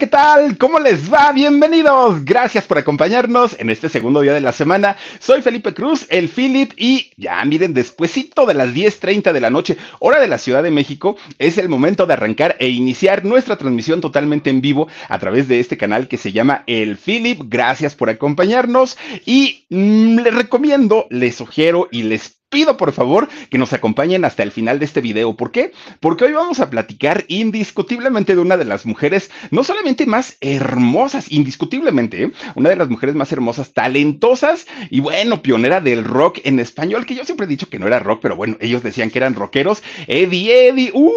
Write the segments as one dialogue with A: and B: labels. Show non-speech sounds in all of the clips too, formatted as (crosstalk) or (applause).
A: ¿qué tal? ¿Cómo les va? Bienvenidos. Gracias por acompañarnos en este segundo día de la semana. Soy Felipe Cruz, el Philip, y ya miren, despuesito de las 10.30 de la noche, hora de la Ciudad de México, es el momento de arrancar e iniciar nuestra transmisión totalmente en vivo a través de este canal que se llama El Philip. Gracias por acompañarnos y mm, les recomiendo, les sugiero y les pido por favor que nos acompañen hasta el final de este video. ¿Por qué? Porque hoy vamos a platicar indiscutiblemente de una de las mujeres, no solamente más hermosas, indiscutiblemente, ¿eh? una de las mujeres más hermosas, talentosas y bueno, pionera del rock en español, que yo siempre he dicho que no era rock, pero bueno, ellos decían que eran rockeros. Eddie, Eddie, uy,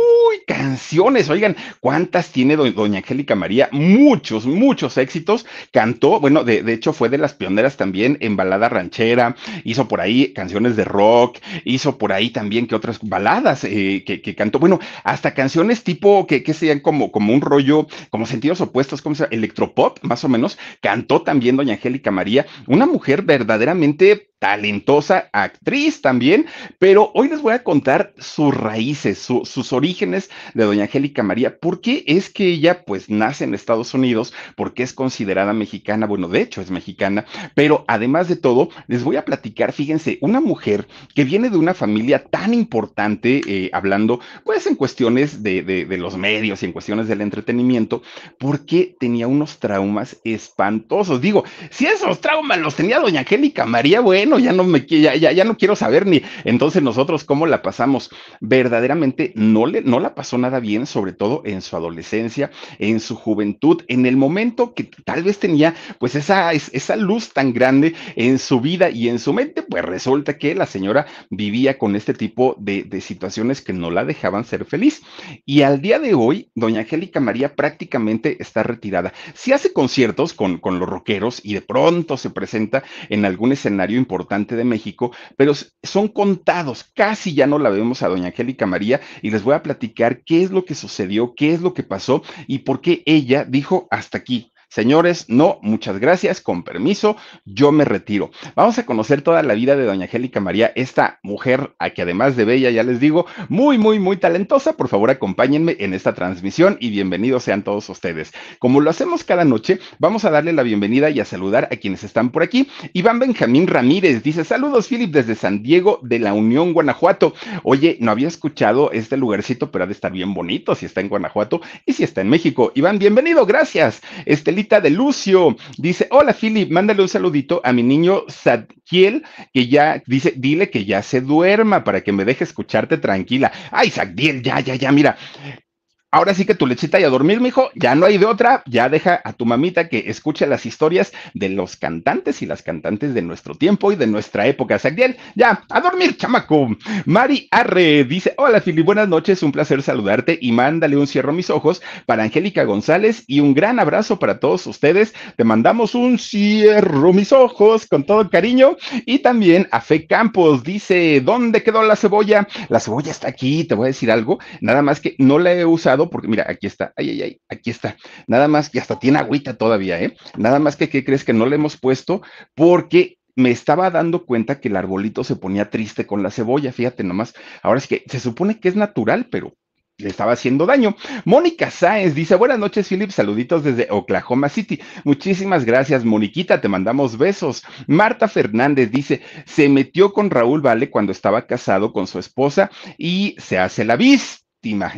A: canciones, oigan, ¿cuántas tiene doña Angélica María? Muchos, muchos éxitos. Cantó, bueno, de hecho fue de las pioneras también en balada ranchera, hizo por ahí canciones de rock hizo por ahí también que otras baladas eh, que, cantó, bueno, hasta canciones tipo que, que sean como, como un rollo, como sentidos opuestos, como electropop, más o menos, cantó también doña Angélica María, una mujer verdaderamente talentosa actriz también, pero hoy les voy a contar sus raíces, sus orígenes de doña Angélica María, por qué es que ella pues nace en Estados Unidos, por es considerada mexicana, bueno, de hecho es mexicana, pero además de todo, les voy a platicar, fíjense, una mujer que viene de una familia tan importante, eh, hablando pues en cuestiones de, de, los medios y en cuestiones del entretenimiento, porque tenía unos traumas espantosos. Digo, si esos traumas los tenía doña Angélica María, bueno, ya no me ya, ya, no quiero saber ni entonces nosotros cómo la pasamos. Verdaderamente no le no la pasó nada bien, sobre todo en su adolescencia, en su juventud, en el momento que tal vez tenía pues esa, esa luz tan grande en su vida y en su mente, pues resulta que la señora vivía con este tipo de, situaciones que no la dejaban ser feliz. Y al día de hoy, doña Angélica María prácticamente está retirada. Si hace conciertos con, con los rockeros y de pronto se presenta en algún escenario importante de México, pero son contados, casi ya no la vemos a doña Angélica María y les voy a platicar qué es lo que sucedió, qué es lo que pasó y por qué ella dijo hasta aquí, Señores, no, muchas gracias, con permiso, yo me retiro. Vamos a conocer toda la vida de doña Angélica María, esta mujer a que además de bella, ya les digo, muy, muy, muy talentosa. Por favor, acompáñenme en esta transmisión y bienvenidos sean todos ustedes. Como lo hacemos cada noche, vamos a darle la bienvenida y a saludar a quienes están por aquí. Iván Benjamín Ramírez dice, saludos, Philip, desde San Diego de la Unión, Guanajuato. Oye, no había escuchado este lugarcito, pero ha de estar bien bonito si está en Guanajuato y si está en México. Iván, bienvenido, gracias. Este de Lucio dice, hola Philip, mándale un saludito a mi niño Zadkiel, que ya dice, dile que ya se duerma para que me deje escucharte tranquila. Ay, Zadiel ya, ya, ya, mira, ahora sí que tu lechita y a dormir, mijo, ya no hay de otra, ya deja a tu mamita que escuche las historias de los cantantes y las cantantes de nuestro tiempo y de nuestra época. Sagdiel, ya, a dormir, chamaco. Mari Arre dice, hola Fili, buenas noches, un placer saludarte y mándale un cierro mis ojos para Angélica González y un gran abrazo para todos ustedes. Te mandamos un cierro mis ojos con todo cariño y también a Fe Campos dice, ¿dónde quedó la cebolla? La cebolla está aquí, te voy a decir algo, nada más que no la he usado porque mira, aquí está, ay, ay, ay, aquí está. Nada más que hasta tiene agüita todavía, ¿eh? Nada más que, ¿qué crees que no le hemos puesto? Porque me estaba dando cuenta que el arbolito se ponía triste con la cebolla, fíjate nomás. Ahora es que se supone que es natural, pero le estaba haciendo daño. Mónica Sáenz dice, buenas noches, Philip, saluditos desde Oklahoma City. Muchísimas gracias, Moniquita, te mandamos besos. Marta Fernández dice, se metió con Raúl Vale cuando estaba casado con su esposa y se hace la bis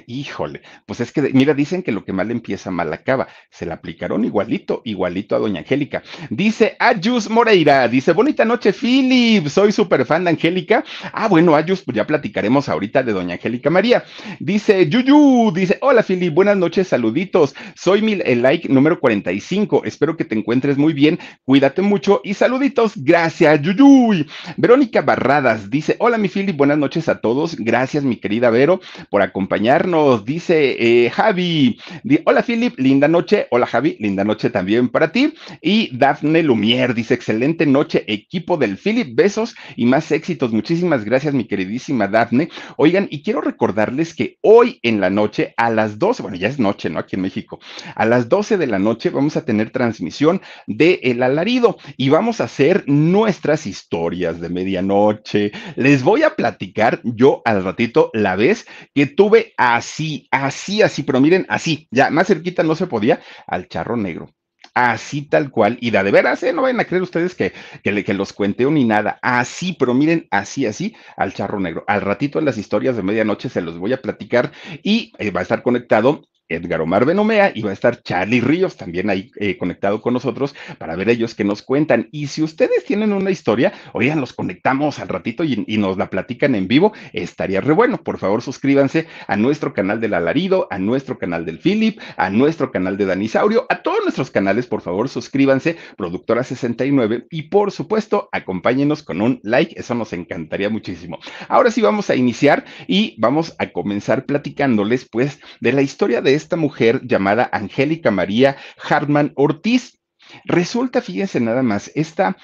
A: híjole, pues es que, mira, dicen que lo que mal empieza, mal acaba. Se la aplicaron igualito, igualito a doña Angélica. Dice Ayus Moreira, dice, bonita noche, Philip, soy súper fan de Angélica. Ah, bueno, Ayus, pues ya platicaremos ahorita de doña Angélica María. Dice Yuyu, dice, hola, Philip, buenas noches, saluditos. Soy Mil, el like número 45, espero que te encuentres muy bien, cuídate mucho y saluditos, gracias, Yuyu. Verónica Barradas dice, hola, mi Philip, buenas noches a todos, gracias, mi querida Vero, por acompañarnos acompañarnos. Dice eh, Javi, hola Philip, linda noche. Hola Javi, linda noche también para ti. Y Dafne Lumier dice, excelente noche, equipo del Philip, besos y más éxitos. Muchísimas gracias, mi queridísima Dafne. Oigan, y quiero recordarles que hoy en la noche, a las 12, bueno, ya es noche, ¿no? Aquí en México, a las 12 de la noche vamos a tener transmisión de El Alarido y vamos a hacer nuestras historias de medianoche. Les voy a platicar yo al ratito la vez que tuve así, así, así, pero miren, así, ya más cerquita no se podía al charro negro. Así tal cual, y da de veras, ¿eh? no vayan a creer ustedes que, que, los cuenteo ni nada, así, pero miren, así, así, al charro negro. Al ratito en las historias de medianoche se los voy a platicar y eh, va a estar conectado Edgar Omar Benomea y va a estar Charlie Ríos también ahí eh, conectado con nosotros para ver ellos que nos cuentan. Y si ustedes tienen una historia, oigan, los conectamos al ratito y, y, nos la platican en vivo, estaría re bueno. Por favor, suscríbanse a nuestro canal del Alarido, a nuestro canal del Philip, a nuestro canal de Danisaurio, a todos nuestros canales, por favor, suscríbanse, Productora 69, y por supuesto, acompáñenos con un like, eso nos encantaría muchísimo. Ahora sí vamos a iniciar y vamos a comenzar platicándoles pues de la historia de esta mujer llamada Angélica María Hartman Ortiz. Resulta, fíjense nada más, esta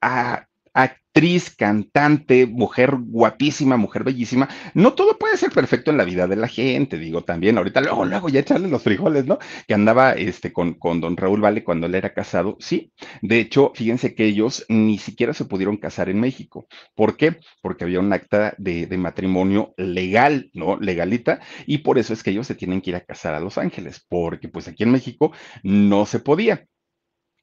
A: a ah, actriz, cantante, mujer guapísima, mujer bellísima. No todo puede ser perfecto en la vida de la gente, digo también. Ahorita luego, luego ya echarle los frijoles, ¿no? Que andaba este, con, con don Raúl Vale cuando él era casado. Sí, de hecho, fíjense que ellos ni siquiera se pudieron casar en México. ¿Por qué? Porque había un acta de, de matrimonio legal, ¿no? Legalita. Y por eso es que ellos se tienen que ir a casar a Los Ángeles, porque pues aquí en México no se podía.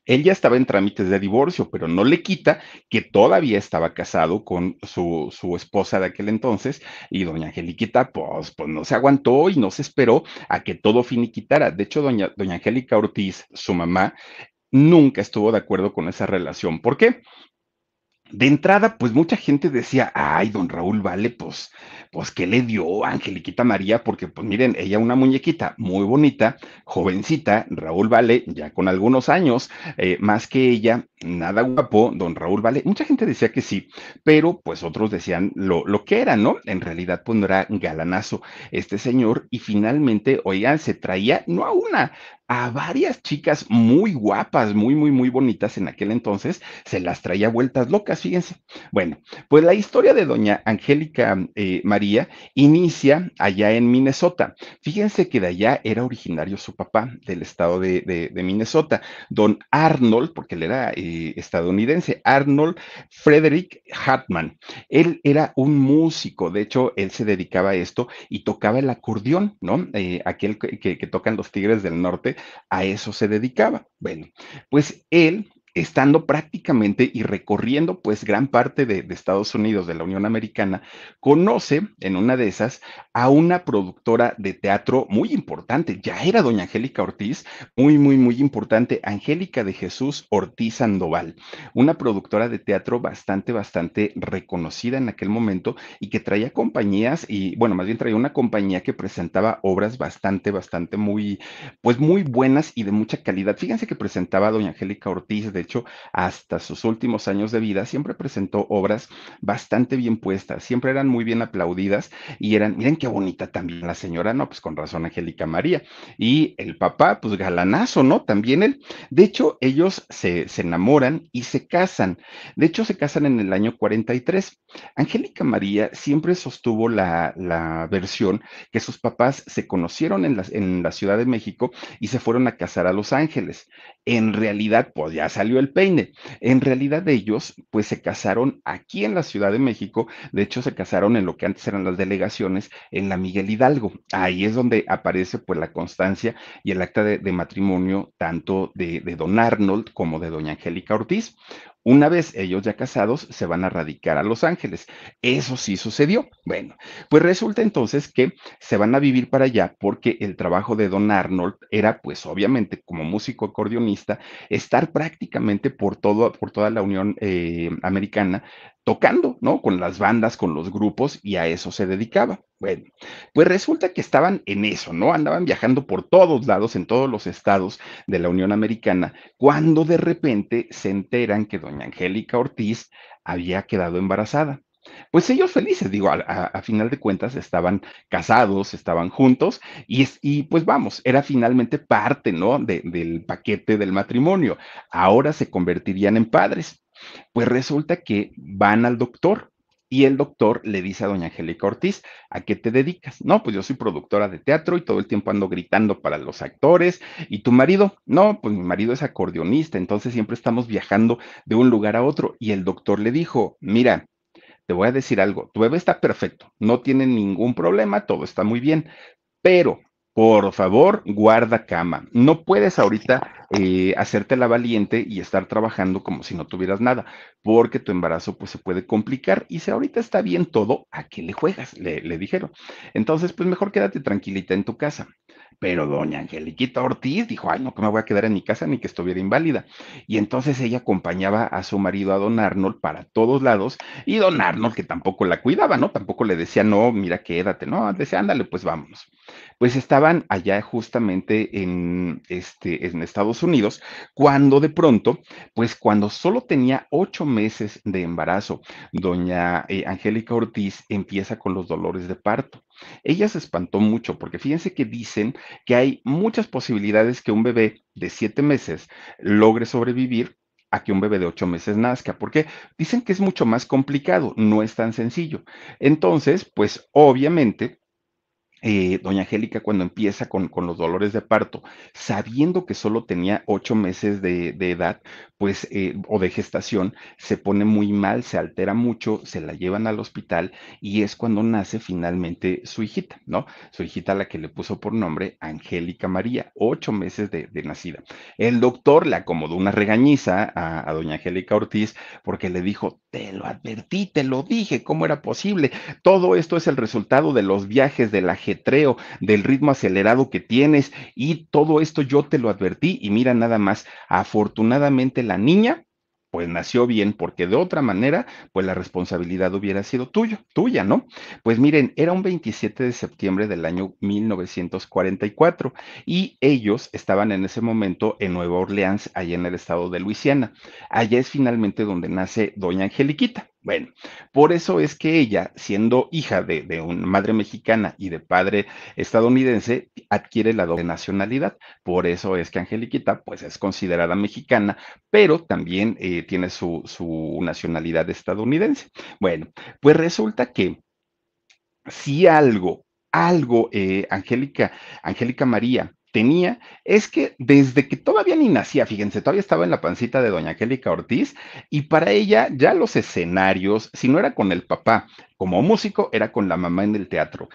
A: Él ya estaba en trámites de divorcio, pero no le quita que todavía estaba casado con su, su esposa de aquel entonces y doña Angeliquita, pues, pues, no se aguantó y no se esperó a que todo finiquitara. De hecho, doña, doña Angélica Ortiz, su mamá, nunca estuvo de acuerdo con esa relación. ¿Por qué? de entrada, pues mucha gente decía, ay, don Raúl, vale, pues, pues, ¿qué le dio Angeliquita María? Porque, pues, miren, ella una muñequita muy bonita, jovencita, Raúl Vale, ya con algunos años, eh, más que ella, nada guapo, don Raúl Vale. Mucha gente decía que sí, pero pues otros decían lo, lo que era, ¿no? En realidad, pues, no era galanazo este señor, y finalmente, oigan, se traía, no a una, a varias chicas muy guapas, muy, muy, muy bonitas en aquel entonces, se las traía vueltas locas fíjense. Bueno, pues la historia de doña Angélica eh, María inicia allá en Minnesota. Fíjense que de allá era originario su papá del estado de, Minnesota, don Arnold, porque él era eh, estadounidense, Arnold Frederick Hartman. Él era un músico, de hecho, él se dedicaba a esto y tocaba el acordeón, ¿no? Eh, aquel que tocan los tigres del norte, a eso se dedicaba. Bueno, pues él estando prácticamente y recorriendo pues gran parte de, Estados Unidos, de la Unión Americana, conoce en una de esas a una productora de teatro muy importante, ya era doña Angélica Ortiz, muy, muy, muy importante, Angélica de Jesús Ortiz Sandoval, una productora de teatro bastante, bastante reconocida en aquel momento y que traía compañías y, bueno, más bien traía una compañía que presentaba obras bastante, bastante muy, pues muy buenas y de mucha calidad. Fíjense que presentaba doña Angélica Ortiz de hecho, hasta sus últimos años de vida, siempre presentó obras bastante bien puestas, siempre eran muy bien aplaudidas y eran, miren qué bonita también la señora, no, pues con razón Angélica María. Y el papá, pues galanazo, ¿no? También él. De hecho, ellos se, se enamoran y se casan. De hecho, se casan en el año 43. Angélica María siempre sostuvo la, la versión que sus papás se conocieron en la, en la Ciudad de México y se fueron a casar a Los Ángeles. En realidad, pues ya salió el peine. En realidad ellos pues se casaron aquí en la Ciudad de México, de hecho se casaron en lo que antes eran las delegaciones, en la Miguel Hidalgo. Ahí es donde aparece pues la constancia y el acta de, matrimonio tanto de, de don Arnold como de doña Angélica Ortiz. Una vez ellos ya casados, se van a radicar a Los Ángeles. Eso sí sucedió. Bueno, pues resulta entonces que se van a vivir para allá porque el trabajo de Don Arnold era, pues obviamente, como músico acordeonista, estar prácticamente por, todo, por toda la Unión eh, Americana tocando, ¿no? Con las bandas, con los grupos, y a eso se dedicaba. Bueno, pues resulta que estaban en eso, ¿no? Andaban viajando por todos lados, en todos los estados de la Unión Americana, cuando de repente se enteran que doña Angélica Ortiz había quedado embarazada. Pues ellos felices, digo, a, final de cuentas estaban casados, estaban juntos y, y pues vamos, era finalmente parte, ¿no? del paquete del matrimonio. Ahora se convertirían en padres. Pues resulta que van al doctor y el doctor le dice a doña Angélica Ortiz, ¿a qué te dedicas? No, pues yo soy productora de teatro y todo el tiempo ando gritando para los actores. ¿Y tu marido? No, pues mi marido es acordeonista, entonces siempre estamos viajando de un lugar a otro. Y el doctor le dijo, mira, te voy a decir algo, tu bebé está perfecto, no tiene ningún problema, todo está muy bien, pero por favor, guarda cama. No puedes ahorita eh, hacértela hacerte la valiente y estar trabajando como si no tuvieras nada, porque tu embarazo pues se puede complicar y si ahorita está bien todo, ¿a qué le juegas? Le, dijeron. Entonces, pues mejor quédate tranquilita en tu casa. Pero doña Angeliquita Ortiz dijo, ay, no, que pues, me voy a quedar en mi casa ni que estuviera inválida. Y entonces ella acompañaba a su marido, a don Arnold, para todos lados. Y don Arnold, que tampoco la cuidaba, ¿no? Tampoco le decía, no, mira, quédate, ¿no? Decía, ándale, pues vámonos. Pues estaban allá justamente en, este, en Estados Unidos, cuando de pronto, pues cuando solo tenía ocho meses de embarazo, doña eh, Angélica Ortiz empieza con los dolores de parto. Ella se espantó mucho porque fíjense que dicen que hay muchas posibilidades que un bebé de siete meses logre sobrevivir a que un bebé de ocho meses nazca, porque dicen que es mucho más complicado, no es tan sencillo. Entonces, pues obviamente eh, doña Angélica cuando empieza con, con, los dolores de parto, sabiendo que solo tenía ocho meses de, edad, pues, eh, o de gestación, se pone muy mal, se altera mucho, se la llevan al hospital y es cuando nace finalmente su hijita, ¿no? Su hijita la que le puso por nombre Angélica María, ocho meses de, nacida. El doctor le acomodó una regañiza a, a doña Angélica Ortiz porque le dijo, te lo advertí, te lo dije, ¿cómo era posible? Todo esto es el resultado de los viajes, del ajetreo, del ritmo acelerado que tienes y todo esto yo te lo advertí y mira nada más, afortunadamente la niña pues nació bien, porque de otra manera, pues la responsabilidad hubiera sido tuyo, tuya, ¿no? Pues miren, era un 27 de septiembre del año 1944 y ellos estaban en ese momento en Nueva Orleans, allá en el estado de Luisiana. Allá es finalmente donde nace Doña Angeliquita. Bueno, por eso es que ella, siendo hija de, una madre mexicana y de padre estadounidense, adquiere la doble nacionalidad. Por eso es que Angeliquita, pues es considerada mexicana, pero también eh, tiene su, nacionalidad estadounidense. Bueno, pues resulta que si algo, algo, eh, Angélica, Angélica María tenía es que desde que todavía ni nacía, fíjense, todavía estaba en la pancita de doña Angélica Ortiz y para ella ya los escenarios, si no era con el papá como músico, era con la mamá en el teatro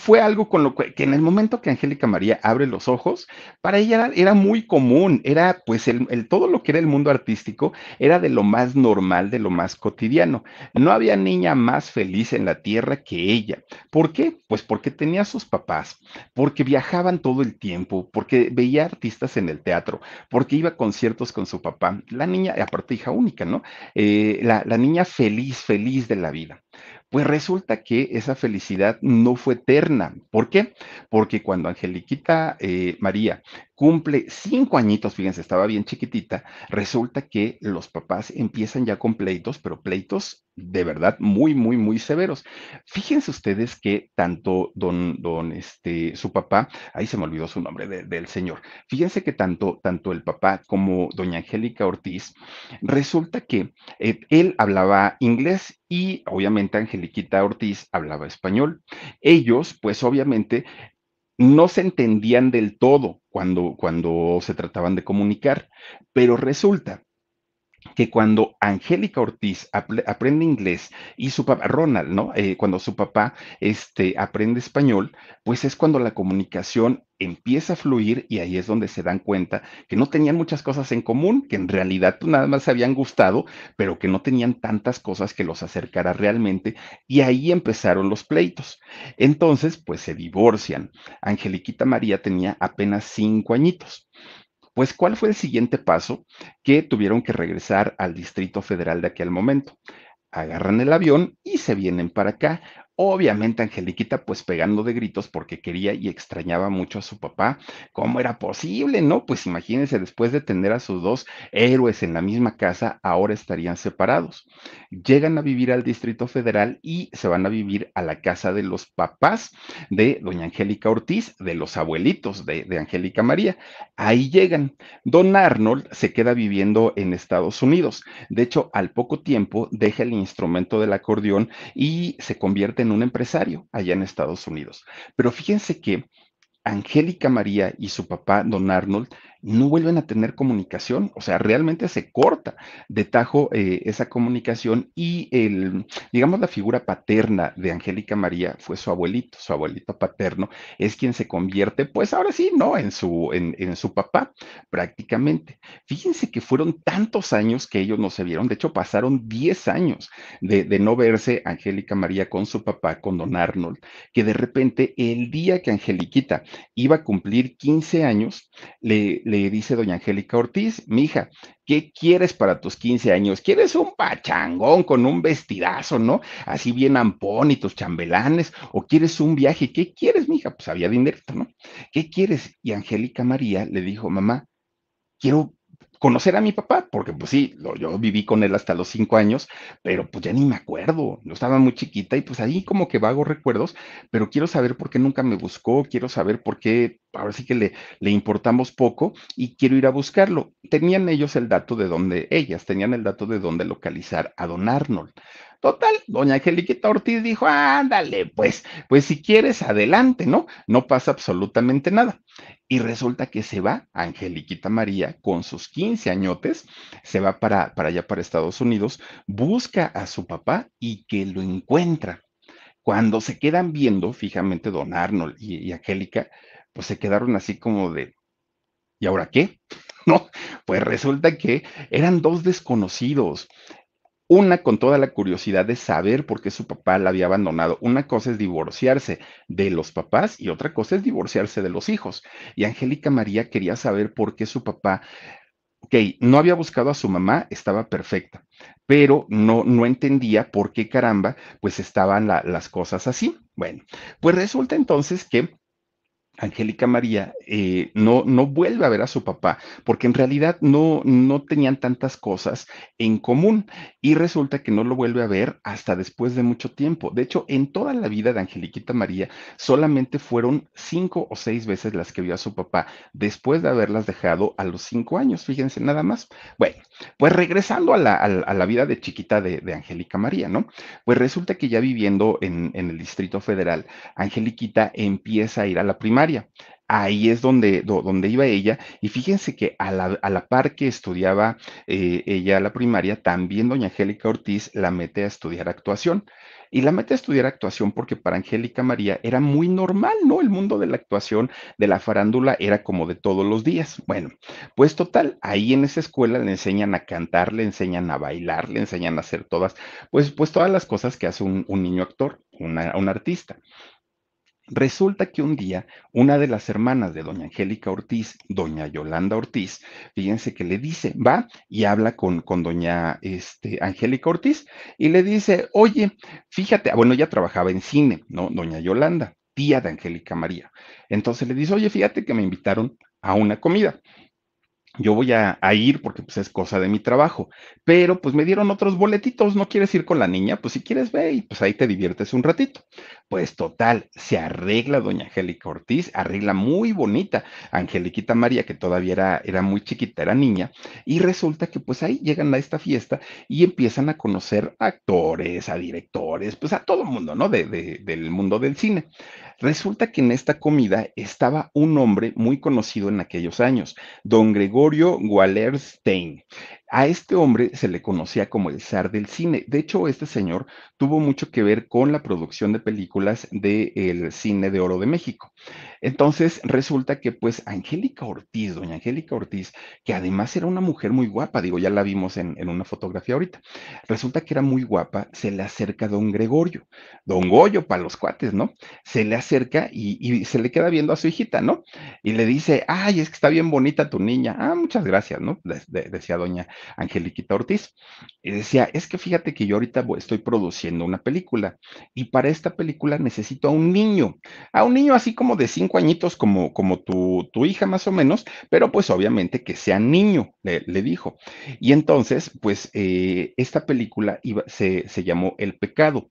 A: fue algo con lo que, que en el momento que Angélica María abre los ojos, para ella era, muy común, era pues el, todo lo que era el mundo artístico era de lo más normal, de lo más cotidiano. No había niña más feliz en la tierra que ella. ¿Por qué? Pues porque tenía sus papás, porque viajaban todo el tiempo, porque veía artistas en el teatro, porque iba a conciertos con su papá. La niña, aparte hija única, ¿no? Eh, la niña feliz, feliz de la vida. Pues resulta que esa felicidad no fue eterna. ¿Por qué? Porque cuando Angeliquita eh, María cumple cinco añitos, fíjense, estaba bien chiquitita, resulta que los papás empiezan ya con pleitos, pero pleitos de verdad muy, muy, muy severos. Fíjense ustedes que tanto don, don, este, su papá, ahí se me olvidó su nombre del señor, fíjense que tanto, tanto el papá como doña Angélica Ortiz, resulta que eh, él hablaba inglés y obviamente Angeliquita Ortiz hablaba español. Ellos, pues obviamente, no se entendían del todo cuando, cuando se trataban de comunicar, pero resulta que cuando Angélica Ortiz aprende inglés y su papá, Ronald, ¿no? Eh, cuando su papá este, aprende español, pues es cuando la comunicación empieza a fluir y ahí es donde se dan cuenta que no tenían muchas cosas en común, que en realidad pues, nada más se habían gustado, pero que no tenían tantas cosas que los acercara realmente y ahí empezaron los pleitos. Entonces, pues se divorcian. Angeliquita María tenía apenas cinco añitos. Pues, ¿cuál fue el siguiente paso? Que tuvieron que regresar al Distrito Federal de aquel momento. Agarran el avión y se vienen para acá. Obviamente Angeliquita pues pegando de gritos porque quería y extrañaba mucho a su papá. ¿Cómo era posible? No, pues imagínense, después de tener a sus dos héroes en la misma casa, ahora estarían separados. Llegan a vivir al Distrito Federal y se van a vivir a la casa de los papás de doña Angélica Ortiz, de los abuelitos de, de Angélica María. Ahí llegan. Don Arnold se queda viviendo en Estados Unidos. De hecho, al poco tiempo deja el instrumento del acordeón y se convierte en un empresario allá en Estados Unidos. Pero fíjense que Angélica María y su papá, don Arnold, no vuelven a tener comunicación, o sea, realmente se corta de tajo eh, esa comunicación y el, digamos, la figura paterna de Angélica María fue su abuelito, su abuelito paterno es quien se convierte, pues ahora sí, ¿no? En su, en, su papá, prácticamente. Fíjense que fueron tantos años que ellos no se vieron, de hecho pasaron 10 años de, no verse Angélica María con su papá, con don Arnold, que de repente el día que Angeliquita iba a cumplir 15 años, le le dice doña Angélica Ortiz, hija, ¿qué quieres para tus 15 años? ¿Quieres un pachangón con un vestidazo, no? Así bien ampón y tus chambelanes, o quieres un viaje, ¿qué quieres, mija? Pues había dinero, ¿no? ¿Qué quieres? Y Angélica María le dijo, mamá, quiero conocer a mi papá, porque pues sí, yo viví con él hasta los cinco años, pero pues ya ni me acuerdo, yo estaba muy chiquita y pues ahí como que vago recuerdos, pero quiero saber por qué nunca me buscó, quiero saber por qué ahora sí que le, le importamos poco y quiero ir a buscarlo. Tenían ellos el dato de dónde, ellas tenían el dato de dónde localizar a don Arnold, Total, doña Angeliquita Ortiz dijo, ándale, pues, pues si quieres, adelante, ¿no? No pasa absolutamente nada. Y resulta que se va Angeliquita María con sus 15 añotes, se va para, para allá, para Estados Unidos, busca a su papá y que lo encuentra. Cuando se quedan viendo fijamente don Arnold y, y Angélica, pues se quedaron así como de, ¿y ahora qué? (laughs) No, pues resulta que eran dos desconocidos, una con toda la curiosidad de saber por qué su papá la había abandonado. Una cosa es divorciarse de los papás y otra cosa es divorciarse de los hijos. Y Angélica María quería saber por qué su papá, ok, no había buscado a su mamá, estaba perfecta, pero no, no entendía por qué caramba, pues estaban las cosas así. Bueno, pues resulta entonces que Angélica María eh, no, no vuelve a ver a su papá, porque en realidad no, no tenían tantas cosas en común y resulta que no lo vuelve a ver hasta después de mucho tiempo. De hecho, en toda la vida de Angeliquita María solamente fueron cinco o seis veces las que vio a su papá después de haberlas dejado a los cinco años, fíjense nada más. Bueno, pues regresando a la, vida de chiquita de, Angélica María, ¿no? Pues resulta que ya viviendo en, en el Distrito Federal, Angeliquita empieza a ir a la primaria Ahí es donde, donde iba ella. Y fíjense que a la, par que estudiaba eh, ella la primaria, también doña Angélica Ortiz la mete a estudiar actuación. Y la mete a estudiar actuación porque para Angélica María era muy normal, ¿no? El mundo de la actuación, de la farándula, era como de todos los días. Bueno, pues total, ahí en esa escuela le enseñan a cantar, le enseñan a bailar, le enseñan a hacer todas, pues, pues todas las cosas que hace un, niño actor, un artista. Resulta que un día una de las hermanas de doña Angélica Ortiz, doña Yolanda Ortiz, fíjense que le dice, va y habla con, con doña este, Angélica Ortiz y le dice, oye, fíjate, ah, bueno, ella trabajaba en cine, ¿no? Doña Yolanda, tía de Angélica María. Entonces le dice, oye, fíjate que me invitaron a una comida yo voy a, ir porque pues, es cosa de mi trabajo, pero pues me dieron otros boletitos, no quieres ir con la niña, pues si quieres ve y pues ahí te diviertes un ratito. Pues total, se arregla doña Angélica Ortiz, arregla muy bonita Angeliquita María, que todavía era, era muy chiquita, era niña, y resulta que pues ahí llegan a esta fiesta y empiezan a conocer actores, a directores, pues a todo el mundo, ¿no? De, del mundo del cine. Resulta que en esta comida estaba un hombre muy conocido en aquellos años, don Gregorio Wallerstein. A este hombre se le conocía como el zar del cine. De hecho, este señor tuvo mucho que ver con la producción de películas del cine de oro de México. Entonces resulta que pues Angélica Ortiz, doña Angélica Ortiz, que además era una mujer muy guapa, digo, ya la vimos en, una fotografía ahorita, resulta que era muy guapa, se le acerca a don Gregorio, don Goyo para los cuates, ¿no? Se le acerca y, se le queda viendo a su hijita, ¿no? Y le dice, ay, es que está bien bonita tu niña, ah, muchas gracias, ¿no? decía doña Angélica Ortiz. Y decía, es que fíjate que yo ahorita estoy produciendo una película. Y para esta película necesito a un niño, a un niño así como de cinco añitos, como, como tu, tu hija más o menos, pero pues obviamente que sea niño, le, dijo. Y entonces, pues eh, esta película se, se llamó El pecado.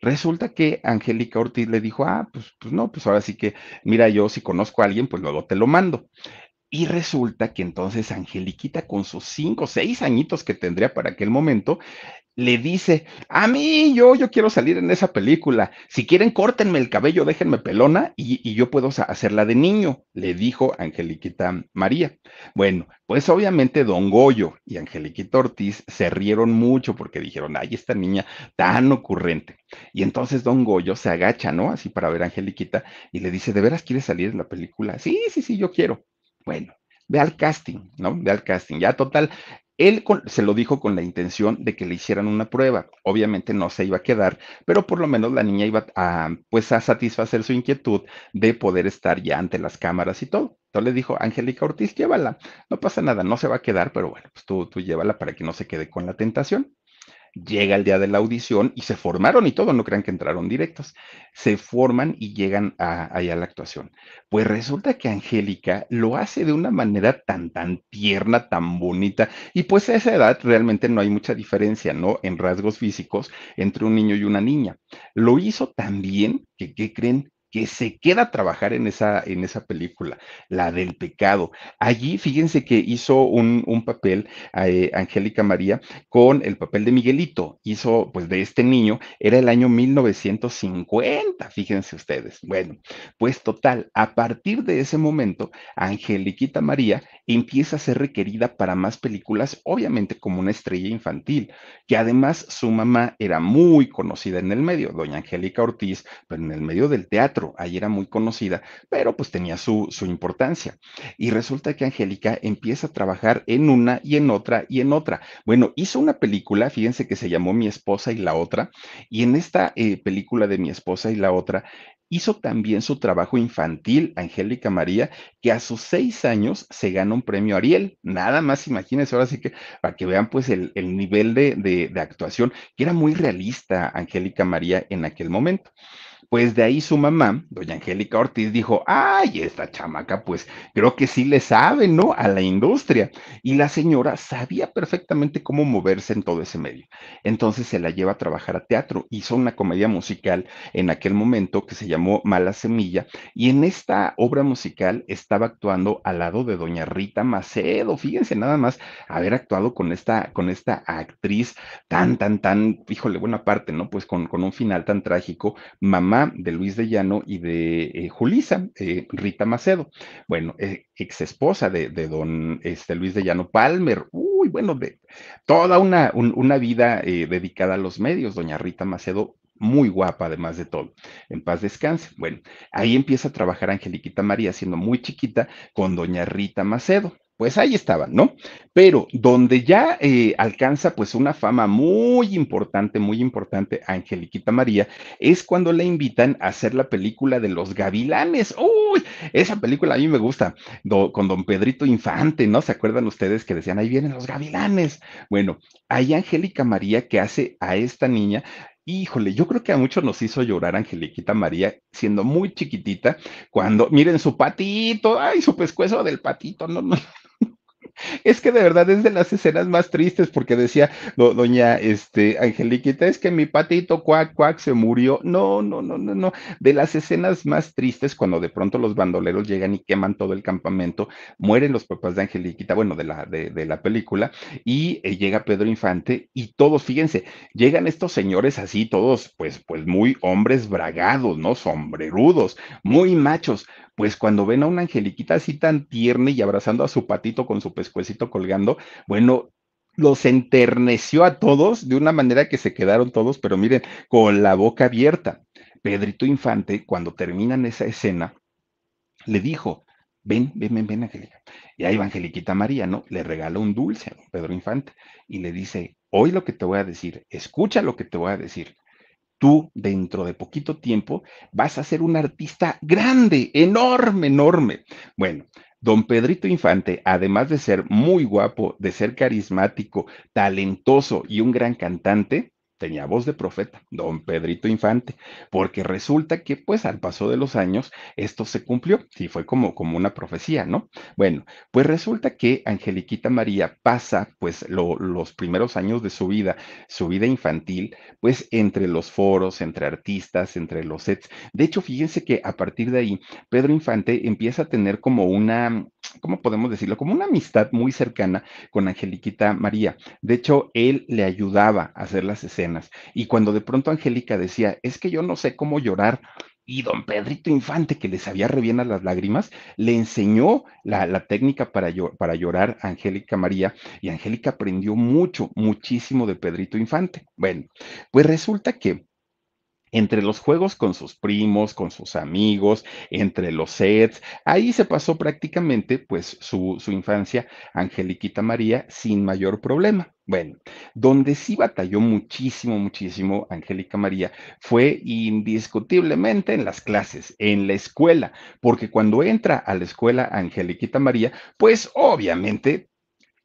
A: Resulta que Angélica Ortiz le dijo, ah, pues, pues no, pues ahora sí que, mira, yo si conozco a alguien, pues luego te lo mando. Y resulta que entonces Angeliquita, con sus cinco o seis añitos que tendría para aquel momento, le dice, a mí yo, yo quiero salir en esa película, si quieren córtenme el cabello, déjenme pelona y, y yo puedo hacerla de niño, le dijo Angeliquita María. Bueno, pues obviamente don Goyo y Angeliquita Ortiz se rieron mucho porque dijeron, ay, esta niña tan ocurrente. Y entonces don Goyo se agacha, ¿no? Así para ver a Angeliquita y le dice, ¿de veras quieres salir en la película? Sí, sí, sí, yo quiero. Bueno, ve al casting, ¿no? Ve al casting. Ya total, él se lo dijo con la intención de que le hicieran una prueba. Obviamente no se iba a quedar, pero por lo menos la niña iba a, pues, a satisfacer su inquietud de poder estar ya ante las cámaras y todo. Entonces le dijo, Angélica Ortiz, llévala. No pasa nada, no se va a quedar, pero bueno, pues tú, tú llévala para que no se quede con la tentación llega el día de la audición y se formaron y todo, no crean que entraron directos, se forman y llegan a, allá a la actuación. Pues resulta que Angélica lo hace de una manera tan, tan tierna, tan bonita, y pues a esa edad realmente no hay mucha diferencia, ¿no? En rasgos físicos entre un niño y una niña. Lo hizo tan bien que, ¿qué creen? que se queda a trabajar en esa, en esa película, la del pecado. Allí, fíjense que hizo un, papel, eh, Angélica María, con el papel de Miguelito. Hizo, pues, de este niño, era el año 1950, fíjense ustedes. Bueno, pues total, a partir de ese momento, Angeliquita María empieza a ser requerida para más películas, obviamente como una estrella infantil, que además su mamá era muy conocida en el medio, doña Angélica Ortiz, pero en el medio del teatro ahí era muy conocida, pero pues tenía su, su importancia. Y resulta que Angélica empieza a trabajar en una y en otra y en otra. Bueno, hizo una película, fíjense que se llamó Mi esposa y la otra, y en esta eh, película de Mi esposa y la otra, hizo también su trabajo infantil, Angélica María, que a sus seis años se gana un premio Ariel. Nada más, imagínense, ahora sí que para que vean pues el, el nivel de, de, de, actuación, que era muy realista Angélica María en aquel momento. Pues de ahí su mamá, doña Angélica Ortiz, dijo, ay, esta chamaca, pues creo que sí le sabe, ¿no? A la industria. Y la señora sabía perfectamente cómo moverse en todo ese medio. Entonces se la lleva a trabajar a teatro. Hizo una comedia musical en aquel momento que se llamó Mala Semilla. Y en esta obra musical estaba actuando al lado de doña Rita Macedo. Fíjense nada más haber actuado con esta, con esta actriz tan, tan, tan, híjole, buena parte, ¿no? Pues con, con un final tan trágico. Mamá de Luis de Llano y de eh, Julisa, eh, Rita Macedo. Bueno, eh, ex esposa de, don este, Luis de Llano Palmer. Uy, bueno, de toda una, una vida dedicada a los medios, doña Rita Macedo, muy guapa además de todo. En paz descanse. Bueno, ahí empieza a trabajar Angeliquita María siendo muy chiquita con doña Rita Macedo pues ahí estaban, ¿no? Pero donde ya eh, alcanza pues una fama muy importante, muy importante, Angeliquita María, es cuando la invitan a hacer la película de los gavilanes. Uy, esa película a mí me gusta, con don Pedrito Infante, ¿no? ¿Se acuerdan ustedes que decían, ahí vienen los gavilanes? Bueno, hay Angélica María que hace a esta niña, Híjole, yo creo que a muchos nos hizo llorar Angeliquita María, siendo muy chiquitita, cuando miren su patito, ay, su pescuezo del patito, no, no, es que de verdad es de las escenas más tristes porque decía doña este, Angeliquita, es que mi patito cuac cuac se murió. No, no, no, no, no. De las escenas más tristes cuando de pronto los bandoleros llegan y queman todo el campamento, mueren los papás de Angeliquita, bueno, de la, de, la película, y eh, llega Pedro Infante y todos, fíjense, llegan estos señores así, todos pues, pues muy hombres bragados, ¿no? Sombrerudos, muy machos, pues cuando ven a una angeliquita así tan tierna y abrazando a su patito con su pescuecito colgando, bueno, los enterneció a todos de una manera que se quedaron todos, pero miren, con la boca abierta. Pedrito Infante, cuando terminan esa escena, le dijo, ven, ven, ven, ven, Angélica. Y ahí va Angeliquita María, ¿no? Le regala un dulce a Pedro Infante y le dice, hoy lo que te voy a decir, escucha lo que te voy a decir tú dentro de poquito tiempo vas a ser un artista grande, enorme, enorme. Bueno, Don Pedrito Infante, además de ser muy guapo, de ser carismático, talentoso y un gran cantante, tenía voz de profeta, don Pedrito Infante, porque resulta que pues al paso de los años esto se cumplió, sí fue como, como una profecía, ¿no? Bueno, pues resulta que Angeliquita María pasa pues los primeros años de su vida, su vida infantil, pues entre los foros, entre artistas, entre los sets. De hecho, fíjense que a partir de ahí, Pedro Infante empieza a tener como una, ¿cómo podemos decirlo? Como una amistad muy cercana con Angeliquita María. De hecho, él le ayudaba a hacer las escenas y cuando de pronto Angélica decía, es que yo no sé cómo llorar, y don Pedrito Infante, que le sabía re a las lágrimas, le enseñó la, técnica para, para llorar a Angélica María, y Angélica aprendió mucho, muchísimo de Pedrito Infante. Bueno, pues resulta que entre los juegos con sus primos, con sus amigos, entre los sets. Ahí se pasó prácticamente pues su, infancia, Angeliquita María, sin mayor problema. Bueno, donde sí batalló muchísimo, muchísimo Angélica María fue indiscutiblemente en las clases, en la escuela, porque cuando entra a la escuela Angeliquita María, pues obviamente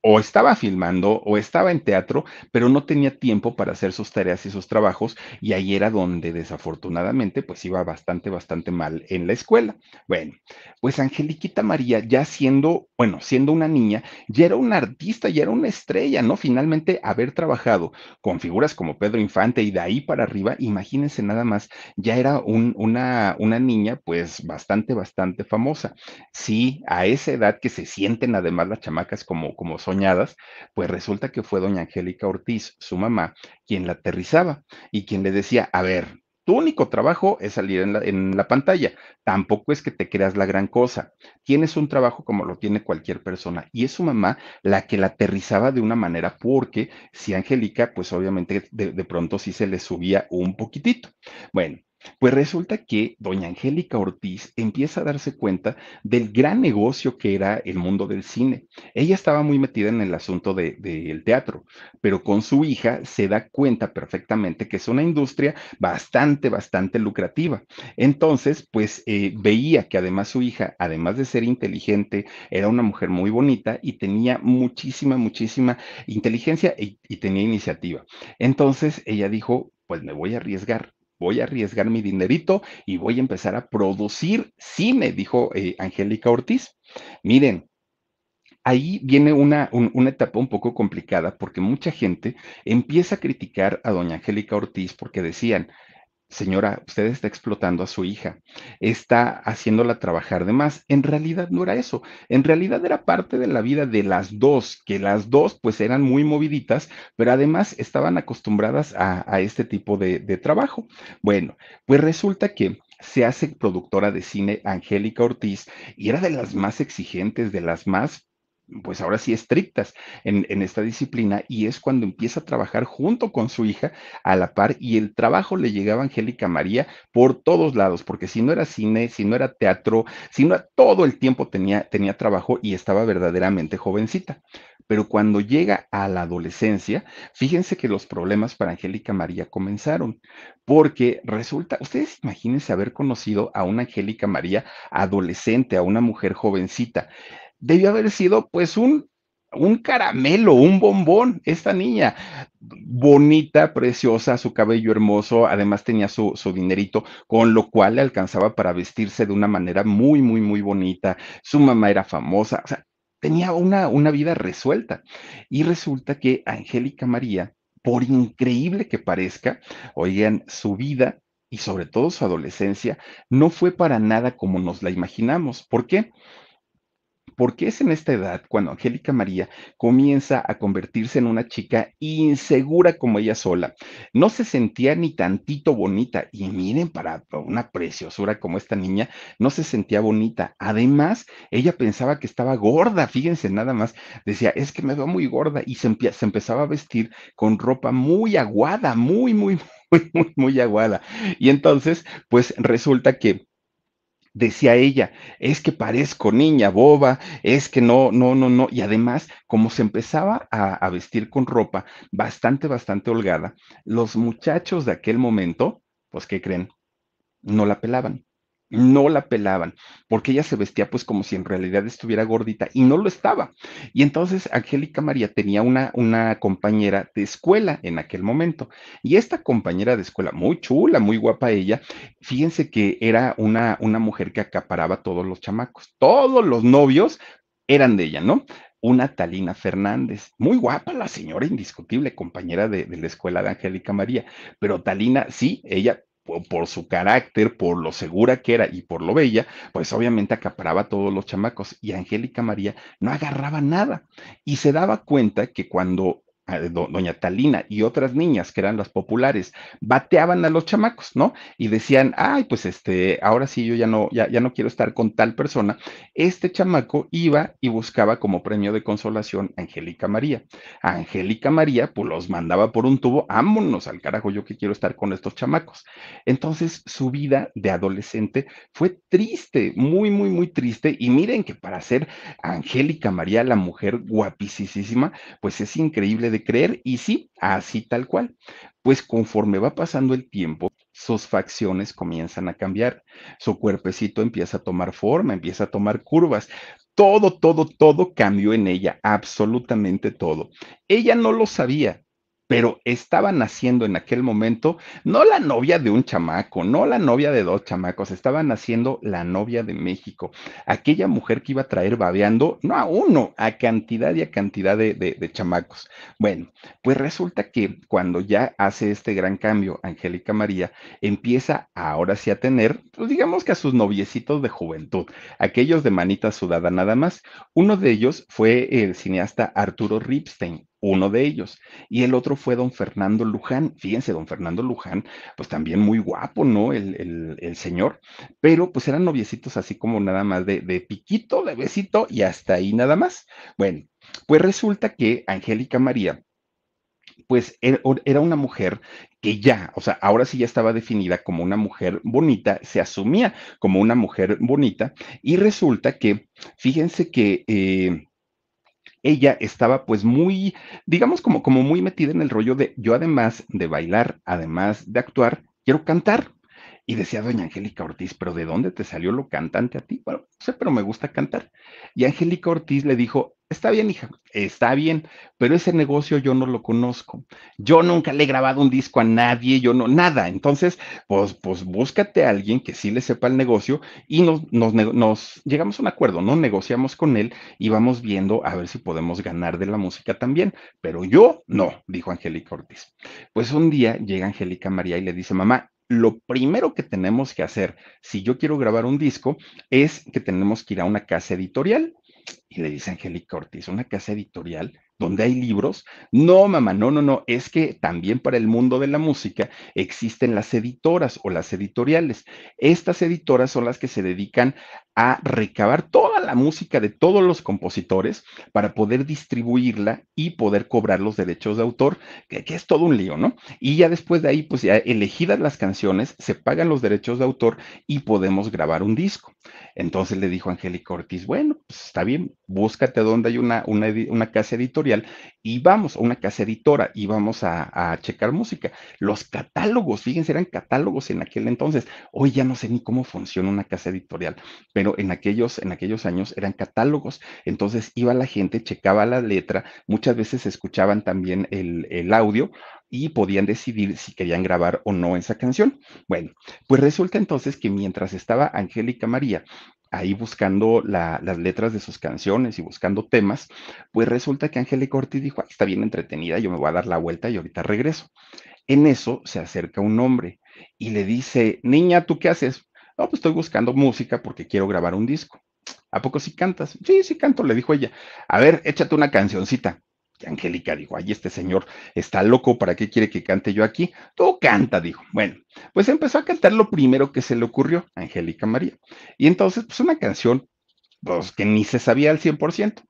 A: o estaba filmando o estaba en teatro, pero no tenía tiempo para hacer sus tareas y sus trabajos y ahí era donde desafortunadamente pues iba bastante, bastante mal en la escuela. Bueno, pues Angeliquita María ya siendo, bueno, siendo una niña, ya era una artista, ya era una estrella, ¿no? Finalmente haber trabajado con figuras como Pedro Infante y de ahí para arriba, imagínense nada más, ya era una, una niña pues bastante, bastante famosa. Sí, a esa edad que se sienten además las chamacas como, como son pues resulta que fue doña Angélica Ortiz, su mamá, quien la aterrizaba y quien le decía, a ver, tu único trabajo es salir en la, pantalla. Tampoco es que te creas la gran cosa. Tienes un trabajo como lo tiene cualquier persona. Y es su mamá la que la aterrizaba de una manera, porque si Angélica, pues obviamente de, de pronto sí se le subía un poquitito. Bueno, pues resulta que doña Angélica Ortiz empieza a darse cuenta del gran negocio que era el mundo del cine. Ella estaba muy metida en el asunto del teatro, pero con su hija se da cuenta perfectamente que es una industria bastante, bastante lucrativa. Entonces, pues eh, veía que además su hija, además de ser inteligente, era una mujer muy bonita y tenía muchísima, muchísima inteligencia y tenía iniciativa. Entonces, ella dijo, pues me voy a arriesgar voy a arriesgar mi dinerito y voy a empezar a producir cine, dijo eh, Angélica Ortiz. Miren, ahí viene una, una, etapa un poco complicada porque mucha gente empieza a criticar a doña Angélica Ortiz porque decían, señora, usted está explotando a su hija, está haciéndola trabajar de más. En realidad no era eso, en realidad era parte de la vida de las dos, que las dos pues eran muy moviditas, pero además estaban acostumbradas a, este tipo de, de trabajo. Bueno, pues resulta que se hace productora de cine Angélica Ortiz y era de las más exigentes, de las más pues ahora sí estrictas en, esta disciplina y es cuando empieza a trabajar junto con su hija a la par y el trabajo le llegaba a Angélica María por todos lados, porque si no era cine, si no era teatro, si no todo el tiempo tenía, tenía trabajo y estaba verdaderamente jovencita. Pero cuando llega a la adolescencia, fíjense que los problemas para Angélica María comenzaron, porque resulta, ustedes imagínense haber conocido a una Angélica María adolescente, a una mujer jovencita debió haber sido pues un, un caramelo, un bombón, esta niña. Bonita, preciosa, su cabello hermoso, además tenía su, dinerito, con lo cual le alcanzaba para vestirse de una manera muy, muy, muy bonita. Su mamá era famosa, o sea, tenía una, una vida resuelta. Y resulta que Angélica María, por increíble que parezca, oigan, su vida y sobre todo su adolescencia no fue para nada como nos la imaginamos. ¿Por qué? porque es en esta edad cuando Angélica María comienza a convertirse en una chica insegura como ella sola. No se sentía ni tantito bonita y miren, para una preciosura como esta niña, no se sentía bonita. Además, ella pensaba que estaba gorda, fíjense nada más, decía, es que me veo muy gorda y se, empezaba a vestir con ropa muy aguada, muy, muy, (laughs) muy, muy, muy aguada. Y entonces, pues resulta que decía ella, es que parezco niña boba, es que no, no, no, no. Y además, como se empezaba a, a vestir con ropa bastante, bastante holgada, los muchachos de aquel momento, pues, ¿qué creen? No la pelaban no la pelaban, porque ella se vestía pues como si en realidad estuviera gordita y no lo estaba. Y entonces Angélica María tenía una, una compañera de escuela en aquel momento. Y esta compañera de escuela, muy chula, muy guapa ella, fíjense que era una, una mujer que acaparaba a todos los chamacos. Todos los novios eran de ella, ¿no? una Talina Fernández, muy guapa la señora, indiscutible, compañera de, de la escuela de Angélica María, pero Talina, sí, ella por su carácter, por lo segura que era y por lo bella, pues obviamente acaparaba a todos los chamacos y Angélica María no agarraba nada. Y se daba cuenta que cuando eh, doña Talina y otras niñas que eran las populares bateaban a los chamacos, ¿no? Y decían, ay, pues este, ahora sí yo ya no, ya, no quiero estar con tal persona. Este chamaco iba y buscaba como premio de consolación a Angélica María. Angélica María, pues los mandaba por un tubo, ámonos al carajo, yo que quiero estar con estos chamacos. Entonces, su vida de adolescente fue triste, muy, muy, muy triste. Y miren que para ser Angélica María, la mujer guapísima pues es increíble de creer y sí, así tal cual. Pues conforme va pasando el tiempo, sus facciones comienzan a cambiar, su cuerpecito empieza a tomar forma, empieza a tomar curvas. Todo, todo, todo cambió en ella, absolutamente todo. Ella no lo sabía, pero estaba naciendo en aquel momento no la novia de un chamaco, no la novia de dos chamacos, estaba naciendo la novia de México, aquella mujer que iba a traer babeando, no a uno, a cantidad y a cantidad de, chamacos. Bueno, pues resulta que cuando ya hace este gran cambio, Angélica María empieza ahora sí a tener, pues digamos que a sus noviecitos de juventud, aquellos de manita sudada nada más. Uno de ellos fue el cineasta Arturo Ripstein, uno de ellos. Y el otro fue don Fernando Luján. Fíjense, don Fernando Luján, pues también muy guapo, ¿no? El, señor, pero pues eran noviecitos así como nada más de, de piquito, de besito y hasta ahí nada más. Bueno, pues resulta que Angélica María, pues er, era una mujer que ya, o sea, ahora sí ya estaba definida como una mujer bonita, se asumía como una mujer bonita y resulta que, fíjense que... Eh, ella estaba pues muy, digamos como, como muy metida en el rollo de yo además de bailar, además de actuar, quiero cantar. Y decía doña Angélica Ortiz, pero ¿de dónde te salió lo cantante a ti? Bueno, sé, pero me gusta cantar. Y Angélica Ortiz le dijo, está bien, hija, está bien, pero ese negocio yo no lo conozco. Yo nunca le he grabado un disco a nadie, yo no, nada. Entonces, pues, pues búscate a alguien que sí le sepa el negocio y nos, nos, nos llegamos a un acuerdo, ¿no? Negociamos con él y vamos viendo a ver si podemos ganar de la música también. Pero yo no, dijo Angélica Ortiz. Pues un día llega Angélica María y le dice, mamá, lo primero que tenemos que hacer, si yo quiero grabar un disco, es que tenemos que ir a una casa editorial. Y le dice Angélica Ortiz, ¿una casa editorial? donde hay libros. No, mamá, no, no, no. Es que también para el mundo de la música existen las editoras o las editoriales. Estas editoras son las que se dedican a recabar toda la música de todos los compositores para poder distribuirla y poder cobrar los derechos de autor, que, es todo un lío, ¿no? Y ya después de ahí, pues ya elegidas las canciones, se pagan los derechos de autor y podemos grabar un disco. Entonces le dijo Angélica Ortiz, bueno, pues está bien, búscate donde hay una, una casa editorial y vamos a una casa editora y vamos a, checar música. Los catálogos, fíjense, eran catálogos en aquel entonces. Hoy ya no sé ni cómo funciona una casa editorial, pero en aquellos, en aquellos años eran catálogos. Entonces iba la gente, checaba la letra, muchas veces escuchaban también el, el audio y podían decidir si querían grabar o no esa canción. Bueno, pues resulta entonces que mientras estaba Angélica María ahí buscando las letras de sus canciones y buscando temas, pues resulta que Angélica Corti dijo, ah, está bien entretenida, yo me voy a dar la vuelta y ahorita regreso. En eso se acerca un hombre y le dice, niña, ¿tú qué haces? No, pues estoy buscando música porque quiero grabar un disco. ¿A poco sí cantas? Sí, sí canto, le dijo ella. A ver, échate una cancioncita. Angélica dijo, ay, este señor está loco, ¿para qué quiere que cante yo aquí? Tú canta, dijo. Bueno, pues empezó a cantar lo primero que se le ocurrió, Angélica María. Y entonces, pues una canción pues, que ni se sabía al 100%.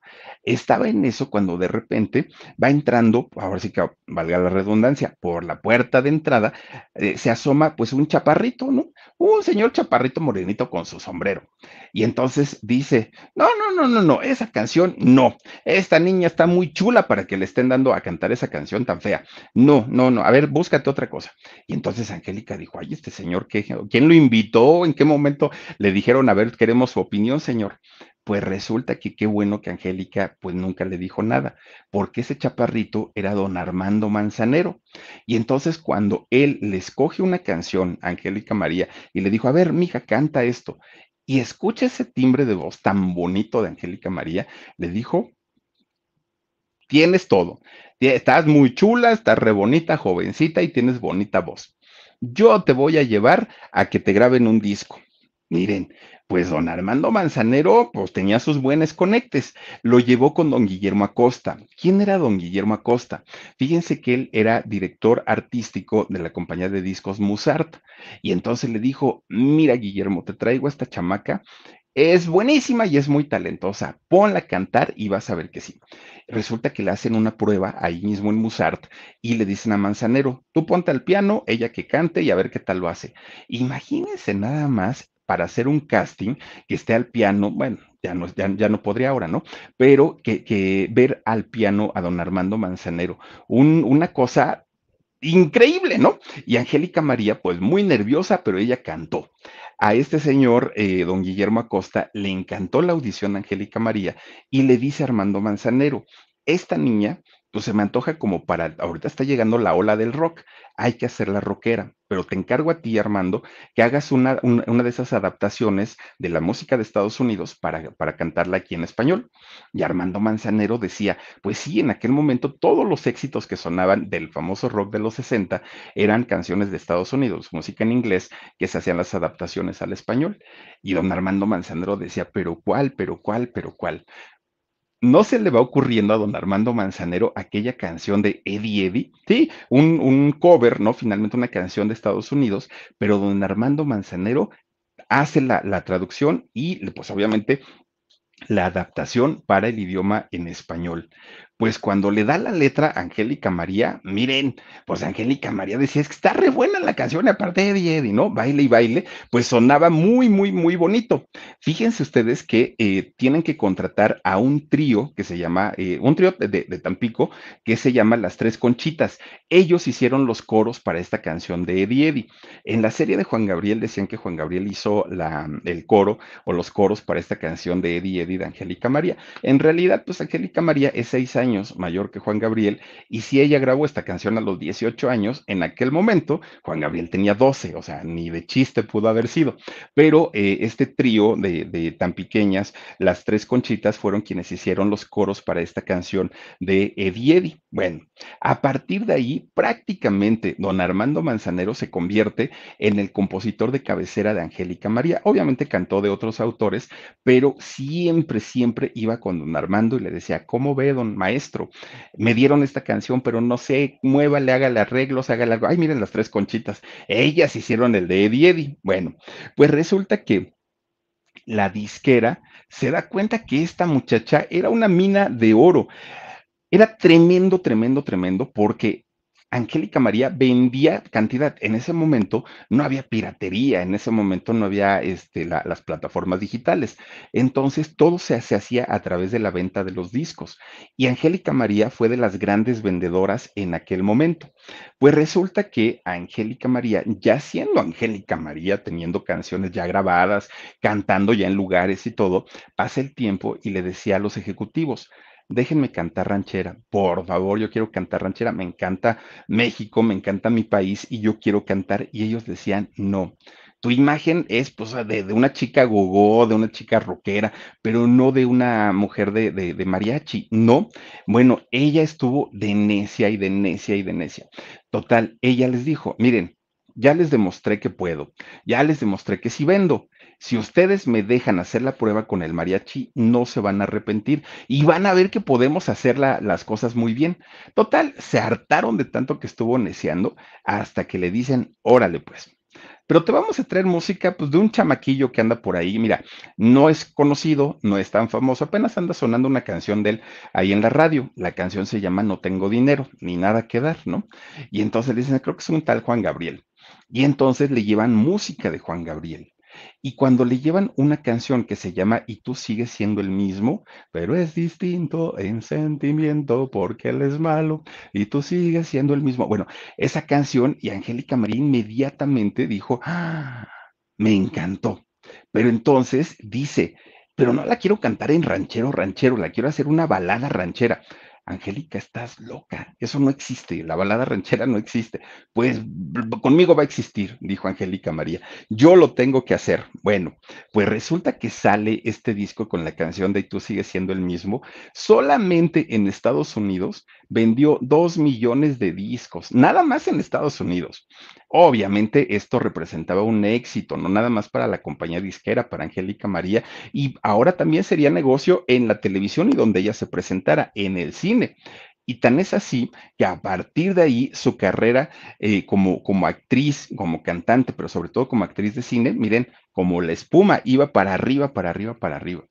A: Estaba en eso cuando de repente va entrando, ahora sí que valga la redundancia, por la puerta de entrada, eh, se asoma pues un chaparrito, ¿no? Un señor chaparrito morenito con su sombrero. Y entonces dice, no, no, no, no, no, esa canción no. Esta niña está muy chula para que le estén dando a cantar esa canción tan fea. No, no, no, a ver, búscate otra cosa. Y entonces Angélica dijo, ay, este señor, ¿qué? ¿quién lo invitó? ¿En qué momento le dijeron, a ver, queremos su opinión, señor? Pues resulta que qué bueno que Angélica pues nunca le dijo nada, porque ese chaparrito era don Armando Manzanero. Y entonces cuando él le escoge una canción, Angélica María, y le dijo, a ver, mija, canta esto, y escucha ese timbre de voz tan bonito de Angélica María, le dijo, tienes todo, estás muy chula, estás re bonita, jovencita y tienes bonita voz. Yo te voy a llevar a que te graben un disco. Miren, pues don Armando Manzanero pues, tenía sus buenos conectes. Lo llevó con don Guillermo Acosta. ¿Quién era don Guillermo Acosta? Fíjense que él era director artístico de la compañía de discos Musart. Y entonces le dijo, mira Guillermo, te traigo a esta chamaca. Es buenísima y es muy talentosa. Ponla a cantar y vas a ver que sí. Resulta que le hacen una prueba ahí mismo en Musart y le dicen a Manzanero, tú ponte al piano, ella que cante y a ver qué tal lo hace. Imagínense nada más para hacer un casting que esté al piano, bueno, ya no, ya, no podría ahora, ¿no? Pero que, ver al piano a don Armando Manzanero, una cosa increíble, ¿no? Y Angélica María, pues muy nerviosa, pero ella cantó. A este señor, eh, don Guillermo Acosta, le encantó la audición a Angélica María y le dice a Armando Manzanero, esta niña pues se me antoja como para, ahorita está llegando la ola del rock, hay que hacer la rockera, pero te encargo a ti, Armando, que hagas una, una, de esas adaptaciones de la música de Estados Unidos para, para, cantarla aquí en español. Y Armando Manzanero decía, pues sí, en aquel momento todos los éxitos que sonaban del famoso rock de los 60 eran canciones de Estados Unidos, música en inglés, que se hacían las adaptaciones al español. Y don Armando Manzanero decía, pero cuál, pero cuál, pero cuál. ¿No se le va ocurriendo a don Armando Manzanero aquella canción de Eddie Eddie? Sí, un, cover, ¿no? Finalmente una canción de Estados Unidos, pero don Armando Manzanero hace la, la traducción y pues obviamente la adaptación para el idioma en español pues cuando le da la letra Angélica María, miren, pues Angélica María decía, es que está re buena la canción, aparte de Eddie, Eddie ¿no? Baile y baile, pues sonaba muy, muy, muy bonito. Fíjense ustedes que eh, tienen que contratar a un trío que se llama, eh, un trío de, Tampico, que se llama Las Tres Conchitas. Ellos hicieron los coros para esta canción de Eddie Eddie. En la serie de Juan Gabriel decían que Juan Gabriel hizo la, el coro o los coros para esta canción de Eddie Eddie de Angélica María. En realidad, pues Angélica María es seis años mayor que Juan Gabriel, y si ella grabó esta canción a los 18 años, en aquel momento Juan Gabriel tenía 12, o sea, ni de chiste pudo haber sido. Pero eh, este trío de, tan pequeñas, las tres conchitas, fueron quienes hicieron los coros para esta canción de Eddie Bueno, a partir de ahí, prácticamente don Armando Manzanero se convierte en el compositor de cabecera de Angélica María. Obviamente cantó de otros autores, pero siempre, siempre iba con don Armando y le decía, ¿cómo ve don maestro? me dieron esta canción, pero no sé, muévale, hágale arreglos, haga algo. Ay, miren las tres conchitas, ellas hicieron el de Eddie Eddie. Bueno, pues resulta que la disquera se da cuenta que esta muchacha era una mina de oro. Era tremendo, tremendo, tremendo, porque Angélica María vendía cantidad. En ese momento no había piratería, en ese momento no había este, las plataformas digitales. Entonces todo se, se hacía a través de la venta de los discos. Y Angélica María fue de las grandes vendedoras en aquel momento. Pues resulta que Angélica María, ya siendo Angélica María, teniendo canciones ya grabadas, cantando ya en lugares y todo, pasa el tiempo y le decía a los ejecutivos, déjenme cantar ranchera, por favor, yo quiero cantar ranchera, me encanta México, me encanta mi país y yo quiero cantar. Y ellos decían, no, tu imagen es pues, de, una chica gogó, de una chica rockera, pero no de una mujer de, de, mariachi, no. Bueno, ella estuvo de necia y de necia y de necia. Total, ella les dijo, miren, ya les demostré que puedo, ya les demostré que si vendo. Si ustedes me dejan hacer la prueba con el mariachi, no se van a arrepentir y van a ver que podemos hacer las cosas muy bien. Total, se hartaron de tanto que estuvo neceando hasta que le dicen, órale pues. Pero te vamos a traer música pues, de un chamaquillo que anda por ahí. Mira, no es conocido, no es tan famoso. Apenas anda sonando una canción de él ahí en la radio. La canción se llama No tengo dinero, ni nada que dar, ¿no? Y entonces le dicen, creo que es un tal Juan Gabriel. Y entonces le llevan música de Juan Gabriel. Y cuando le llevan una canción que se llama Y tú sigues siendo el mismo, pero es distinto en sentimiento porque él es malo y tú sigues siendo el mismo. Bueno, esa canción y Angélica María inmediatamente dijo, ah, me encantó. Pero entonces dice, pero no la quiero cantar en ranchero, ranchero, la quiero hacer una balada ranchera. Angélica, estás loca, eso no existe, la balada ranchera no existe. Pues conmigo va a existir, dijo Angélica María, yo lo tengo que hacer. Bueno, pues resulta que sale este disco con la canción de tú sigues siendo el mismo, solamente en Estados Unidos vendió dos millones de discos, nada más en Estados Unidos. Obviamente esto representaba un éxito, no nada más para la compañía disquera, para Angélica María, y ahora también sería negocio en la televisión y donde ella se presentara, en el cine. Y tan es así que a partir de ahí su carrera eh, como, como actriz, como cantante, pero sobre todo como actriz de cine, miren, como la espuma iba para arriba, para arriba, para arriba.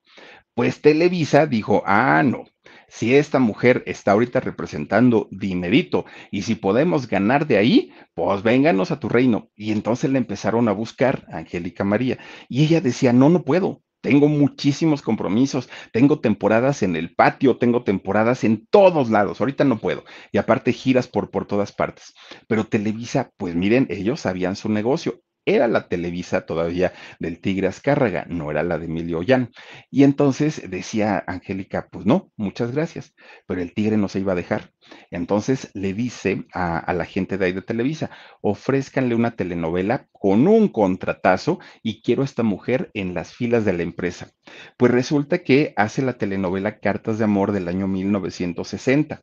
A: Pues Televisa dijo, ah, no, si esta mujer está ahorita representando dinerito y si podemos ganar de ahí, pues vénganos a tu reino. Y entonces le empezaron a buscar a Angélica María. Y ella decía, no, no puedo, tengo muchísimos compromisos, tengo temporadas en el patio, tengo temporadas en todos lados, ahorita no puedo. Y aparte giras por, por todas partes. Pero Televisa, pues miren, ellos sabían su negocio, era la Televisa todavía del Tigre Azcárraga, no era la de Emilio Ollán. Y entonces decía Angélica, pues no, muchas gracias, pero el Tigre no se iba a dejar. Entonces le dice a, la gente de ahí de Televisa, ofrézcanle una telenovela con un contratazo y quiero a esta mujer en las filas de la empresa. Pues resulta que hace la telenovela Cartas de Amor del año 1960.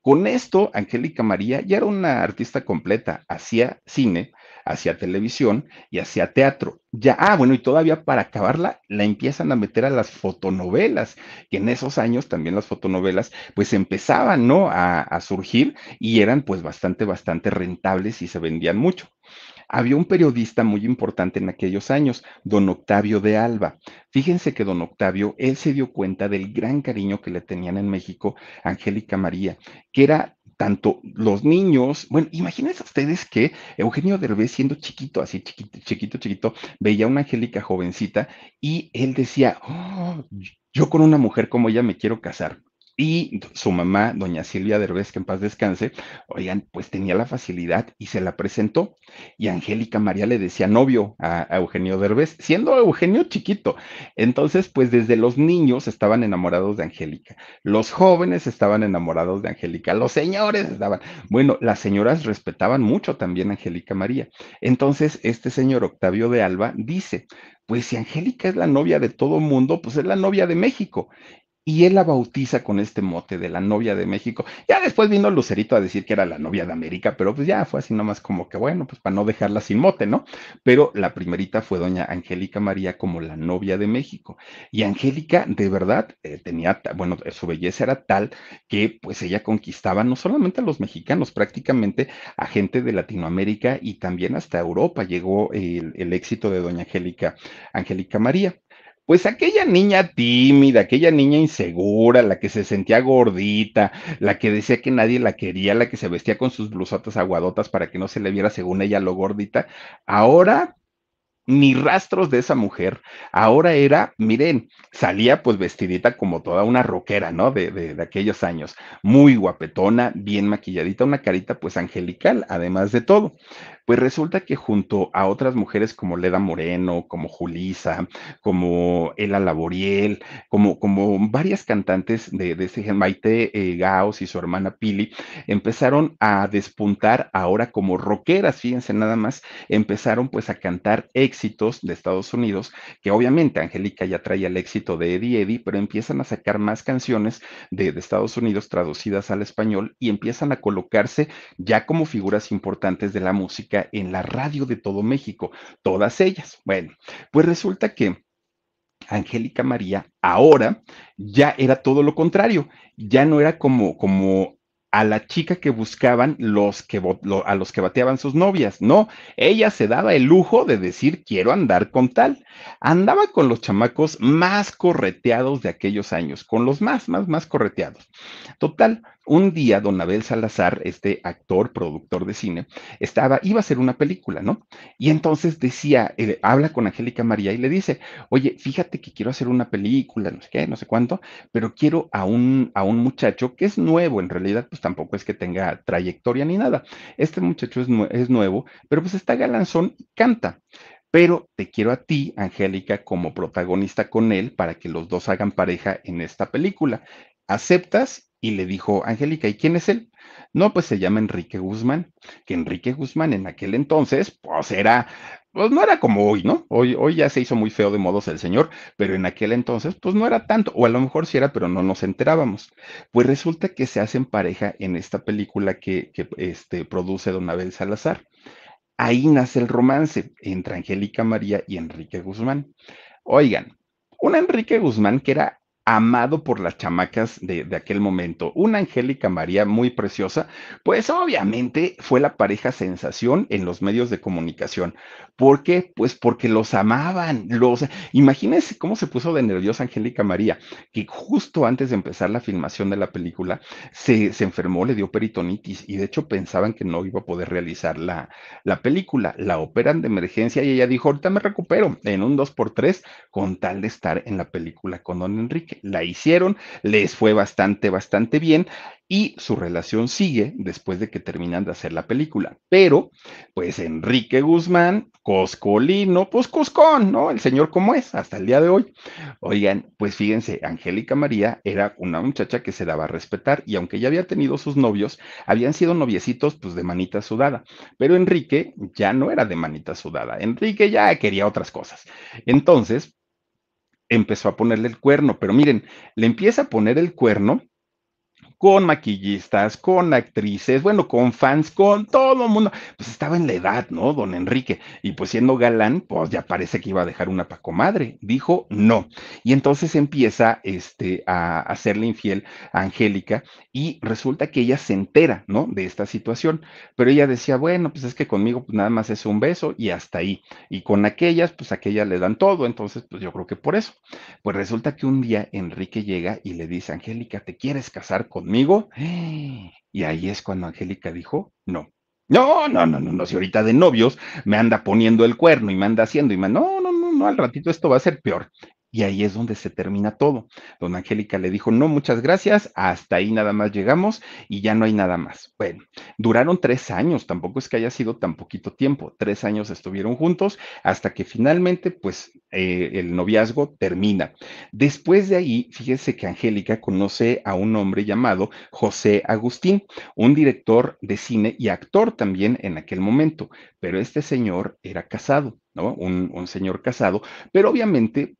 A: Con esto, Angélica María ya era una artista completa, hacía cine hacia televisión y hacia teatro. Ya, ah, bueno, y todavía para acabarla, la empiezan a meter a las fotonovelas, que en esos años también las fotonovelas, pues empezaban, ¿no? A, a surgir y eran pues bastante, bastante rentables y se vendían mucho. Había un periodista muy importante en aquellos años, don Octavio de Alba. Fíjense que don Octavio, él se dio cuenta del gran cariño que le tenían en México Angélica María, que era tanto los niños, bueno, imagínense ustedes que Eugenio Derbez siendo chiquito, así chiquito, chiquito, chiquito, veía a una Angélica jovencita y él decía, oh, yo con una mujer como ella me quiero casar. Y su mamá, doña Silvia Derbez, que en paz descanse, oigan, pues tenía la facilidad y se la presentó. Y Angélica María le decía novio a, Eugenio Derbez, siendo Eugenio chiquito. Entonces, pues desde los niños estaban enamorados de Angélica, los jóvenes estaban enamorados de Angélica, los señores estaban. Bueno, las señoras respetaban mucho también a Angélica María. Entonces, este señor Octavio de Alba dice, pues si Angélica es la novia de todo mundo, pues es la novia de México y él la bautiza con este mote de la novia de México. Ya después vino Lucerito a decir que era la novia de América, pero pues ya fue así nomás como que bueno, pues para no dejarla sin mote, ¿no? Pero la primerita fue doña Angélica María como la novia de México. Y Angélica de verdad eh, tenía, bueno, eh, su belleza era tal que pues ella conquistaba no solamente a los mexicanos, prácticamente a gente de Latinoamérica y también hasta Europa llegó el, éxito de doña Angélica, Angélica María pues aquella niña tímida, aquella niña insegura, la que se sentía gordita, la que decía que nadie la quería, la que se vestía con sus blusotas aguadotas para que no se le viera según ella lo gordita, ahora ni rastros de esa mujer. Ahora era, miren, salía pues vestidita como toda una roquera, ¿no? De, de, de, aquellos años. Muy guapetona, bien maquilladita, una carita pues angelical, además de todo. Pues resulta que junto a otras mujeres como Leda Moreno, como Julisa, como Ela Laboriel, como, como varias cantantes de, de ese Maite eh, Gaos y su hermana Pili, empezaron a despuntar ahora como rockeras, fíjense nada más, empezaron pues a cantar éxitos de Estados Unidos, que obviamente Angélica ya traía el éxito de Eddie Eddie, pero empiezan a sacar más canciones de Estados Unidos traducidas al español y empiezan a colocarse ya como figuras importantes de la música en la radio de todo México, todas ellas. Bueno, pues resulta que Angélica María ahora ya era todo lo contrario, ya no era como, como a la chica que buscaban los que a los que bateaban sus novias, no, ella se daba el lujo de decir quiero andar con tal. Andaba con los chamacos más correteados de aquellos años, con los más más más correteados. Total, un día don Abel Salazar, este actor, productor de cine, estaba, iba a hacer una película, ¿no? Y entonces decía, eh, habla con Angélica María y le dice, oye, fíjate que quiero hacer una película, no sé qué, no sé cuánto, pero quiero a un, a un muchacho que es nuevo, en realidad, pues tampoco es que tenga trayectoria ni nada. Este muchacho es, es nuevo, pero pues está galanzón y canta pero te quiero a ti, Angélica, como protagonista con él para que los dos hagan pareja en esta película aceptas y le dijo Angélica, ¿y quién es él? No, pues se llama Enrique Guzmán, que Enrique Guzmán en aquel entonces, pues era, pues no era como hoy, ¿no? Hoy, hoy ya se hizo muy feo de modos el señor, pero en aquel entonces, pues no era tanto, o a lo mejor sí era, pero no nos enterábamos. Pues resulta que se hacen pareja en esta película que, este, produce Don Abel Salazar. Ahí nace el romance entre Angélica María y Enrique Guzmán. Oigan, un Enrique Guzmán que era amado por las chamacas de, aquel momento, una Angélica María muy preciosa, pues obviamente fue la pareja sensación en los medios de comunicación. ¿Por qué? Pues porque los amaban, los... Imagínense cómo se puso de nerviosa Angélica María, que justo antes de empezar la filmación de la película se, enfermó, le dio peritonitis y de hecho pensaban que no iba a poder realizar la, la película. La operan de emergencia y ella dijo, ahorita me recupero en un 2x3 con tal de estar en la película con Don Enrique la hicieron, les fue bastante, bastante bien y su relación sigue después de que terminan de hacer la película. Pero, pues Enrique Guzmán, Coscolino, pues Cuscón, ¿no? El señor como es hasta el día de hoy. Oigan, pues fíjense, Angélica María era una muchacha que se daba a respetar y aunque ya había tenido sus novios, habían sido noviecitos pues de manita sudada. Pero Enrique ya no era de manita sudada. Enrique ya quería otras cosas. Entonces, empezó a ponerle el cuerno, pero miren, le empieza a poner el cuerno con maquillistas, con actrices, bueno, con fans, con todo el mundo. Pues estaba en la edad, ¿no? Don Enrique. Y pues siendo galán, pues ya parece que iba a dejar una pacomadre. Dijo no. Y entonces empieza este, a hacerle infiel a Angélica y resulta que ella se entera, ¿no? De esta situación. Pero ella decía, bueno, pues es que conmigo pues nada más es un beso y hasta ahí. Y con aquellas, pues aquellas le dan todo. Entonces, pues yo creo que por eso. Pues resulta que un día Enrique llega y le dice, Angélica, ¿te quieres casar con Amigo, Y ahí es cuando Angélica dijo, no, no, no, no, no, no, si ahorita de novios me anda poniendo el cuerno y me anda haciendo y me, no, no, no, no, al ratito esto va a ser peor. Y ahí es donde se termina todo. Don Angélica le dijo, no, muchas gracias, hasta ahí nada más llegamos y ya no hay nada más. Bueno, duraron tres años, tampoco es que haya sido tan poquito tiempo, tres años estuvieron juntos hasta que finalmente, pues, eh, el noviazgo termina. Después de ahí, fíjese que Angélica conoce a un hombre llamado José Agustín, un director de cine y actor también en aquel momento, pero este señor era casado. ¿no? Un, un, señor casado, pero obviamente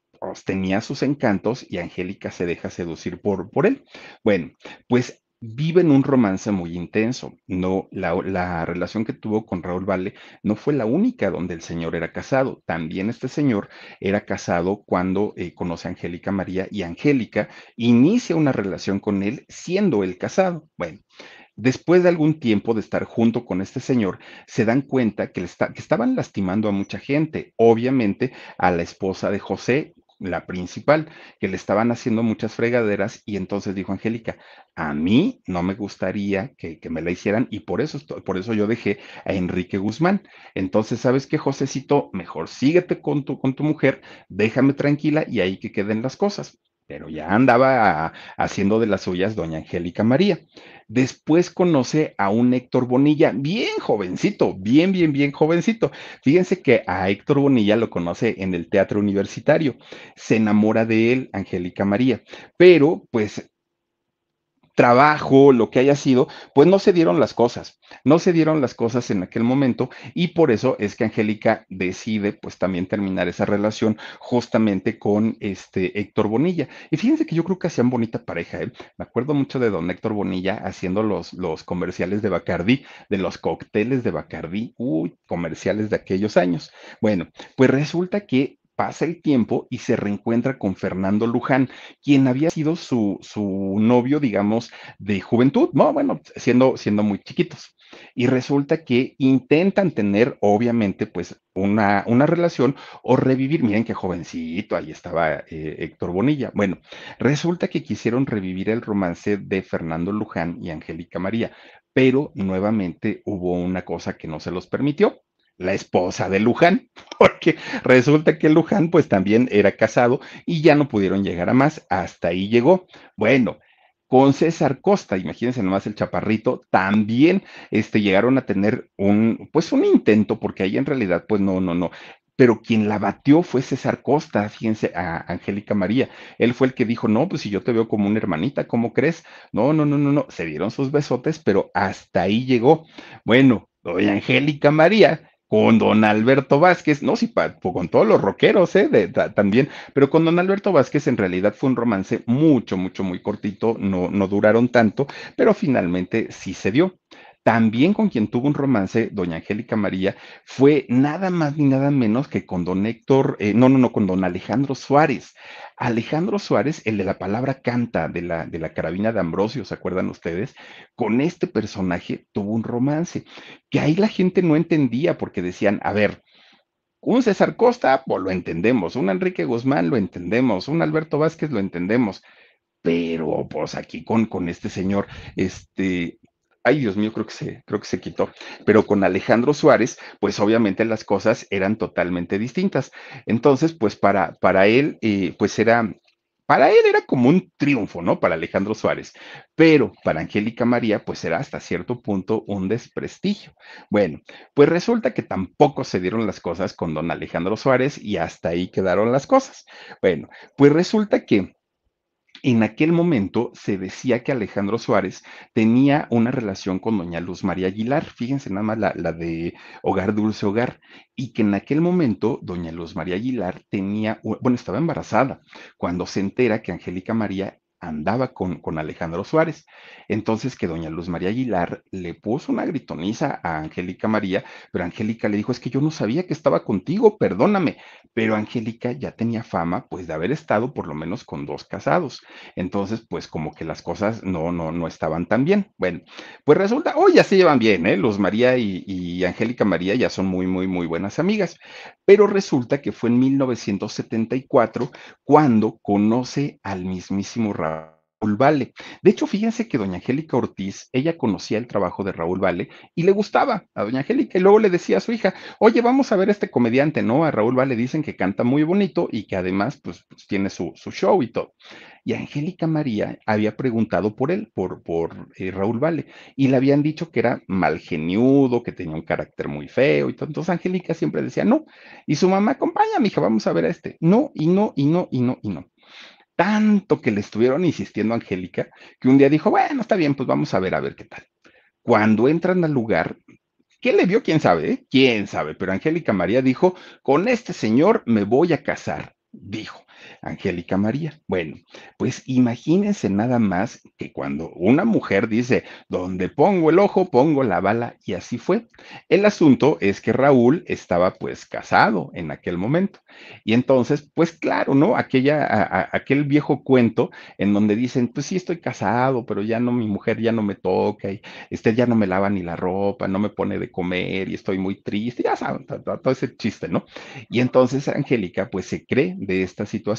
A: tenía sus encantos y Angélica se deja seducir por, por él. Bueno, pues viven un romance muy intenso. No, la, relación que tuvo con Raúl Valle no fue la única donde el señor era casado. También este señor era casado cuando eh, conoce a Angélica María y Angélica inicia una relación con él siendo él casado. Bueno, después de algún tiempo de estar junto con este señor, se dan cuenta que, está, que, estaban lastimando a mucha gente, obviamente a la esposa de José la principal, que le estaban haciendo muchas fregaderas y entonces dijo Angélica, a mí no me gustaría que, me la hicieran y por eso, por eso yo dejé a Enrique Guzmán. Entonces, ¿sabes qué, Josecito? Mejor síguete con tu, con tu mujer, déjame tranquila y ahí que queden las cosas pero ya andaba haciendo de las suyas doña Angélica María. Después conoce a un Héctor Bonilla, bien jovencito, bien, bien, bien jovencito. Fíjense que a Héctor Bonilla lo conoce en el teatro universitario. Se enamora de él, Angélica María, pero pues trabajo, lo que haya sido, pues no se dieron las cosas, no se dieron las cosas en aquel momento y por eso es que Angélica decide pues también terminar esa relación justamente con este Héctor Bonilla. Y fíjense que yo creo que hacían bonita pareja, ¿eh? me acuerdo mucho de don Héctor Bonilla haciendo los, los comerciales de Bacardí, de los cócteles de Bacardí, uy, comerciales de aquellos años. Bueno, pues resulta que pasa el tiempo y se reencuentra con Fernando Luján, quien había sido su, su novio, digamos, de juventud, ¿no? Bueno, siendo, siendo muy chiquitos. Y resulta que intentan tener, obviamente, pues una, una relación o revivir, miren qué jovencito, ahí estaba eh, Héctor Bonilla. Bueno, resulta que quisieron revivir el romance de Fernando Luján y Angélica María, pero nuevamente hubo una cosa que no se los permitió, la esposa de Luján, (laughs) que resulta que Luján pues también era casado y ya no pudieron llegar a más, hasta ahí llegó. Bueno, con César Costa, imagínense nomás el chaparrito, también este, llegaron a tener un, pues un intento, porque ahí en realidad, pues no, no, no. Pero quien la batió fue César Costa, fíjense, a Angélica María. Él fue el que dijo, no, pues si yo te veo como una hermanita, ¿cómo crees? No, no, no, no, no. Se dieron sus besotes, pero hasta ahí llegó. Bueno, doña Angélica María con don Alberto Vázquez, no, sí, con todos los rockeros, ¿eh? también, pero con don Alberto Vázquez en realidad fue un romance mucho, mucho, muy cortito, no, no duraron tanto, pero finalmente sí se dio. También con quien tuvo un romance, doña Angélica María, fue nada más ni nada menos que con don Héctor, eh, no, no, no, con don Alejandro Suárez. Alejandro Suárez, el de la palabra canta de la, de la carabina de Ambrosio, ¿se acuerdan ustedes? Con este personaje tuvo un romance, que ahí la gente no entendía porque decían, a ver, un César Costa, pues lo entendemos, un Enrique Guzmán lo entendemos, un Alberto Vázquez lo entendemos, pero pues aquí con, con este señor, este, ay Dios mío, creo que se, creo que se quitó. Pero con Alejandro Suárez, pues obviamente las cosas eran totalmente distintas. Entonces, pues para, para él, eh, pues era, para él era como un triunfo, ¿no? Para Alejandro Suárez, pero para Angélica María, pues era hasta cierto punto un desprestigio. Bueno, pues resulta que tampoco se dieron las cosas con don Alejandro Suárez y hasta ahí quedaron las cosas. Bueno, pues resulta que en aquel momento se decía que Alejandro Suárez tenía una relación con doña Luz María Aguilar, fíjense nada más la, de Hogar Dulce Hogar, y que en aquel momento doña Luz María Aguilar tenía, bueno, estaba embarazada, cuando se entera que Angélica María andaba con, con, Alejandro Suárez. Entonces que doña Luz María Aguilar le puso una gritoniza a Angélica María, pero Angélica le dijo, es que yo no sabía que estaba contigo, perdóname. Pero Angélica ya tenía fama, pues, de haber estado por lo menos con dos casados. Entonces, pues, como que las cosas no, no, no estaban tan bien. Bueno, pues resulta, hoy ya se llevan bien, ¿eh? Luz María y, y Angélica María ya son muy, muy, muy buenas amigas. Pero resulta que fue en 1974 cuando conoce al mismísimo Raúl Vale. De hecho, fíjense que doña Angélica Ortiz, ella conocía el trabajo de Raúl Vale y le gustaba a doña Angélica y luego le decía a su hija, oye, vamos a ver este comediante, ¿no? A Raúl Vale dicen que canta muy bonito y que además pues, pues tiene su, show y todo. Y Angélica María había preguntado por él, por, por eh, Raúl Vale, y le habían dicho que era mal geniudo, que tenía un carácter muy feo y todo. Entonces Angélica siempre decía, no. Y su mamá, acompaña, hija, vamos a ver a este. No, y no, y no, y no, y no tanto que le estuvieron insistiendo a Angélica, que un día dijo, bueno, está bien, pues vamos a ver, a ver qué tal. Cuando entran al lugar, ¿Quién le vio? ¿Quién sabe? ¿Eh? ¿Quién sabe? Pero Angélica María dijo, con este señor me voy a casar, dijo. Angélica María. Bueno, pues imagínense nada más que cuando una mujer dice, donde pongo el ojo, pongo la bala, y así fue. El asunto es que Raúl estaba pues casado en aquel momento. Y entonces, pues claro, ¿no? Aquella, aquel viejo cuento en donde dicen, pues sí estoy casado, pero ya no, mi mujer ya no me toca, y este ya no me lava ni la ropa, no me pone de comer y estoy muy triste, ya saben, todo ese chiste, ¿no? Y entonces Angélica pues se cree de esta situación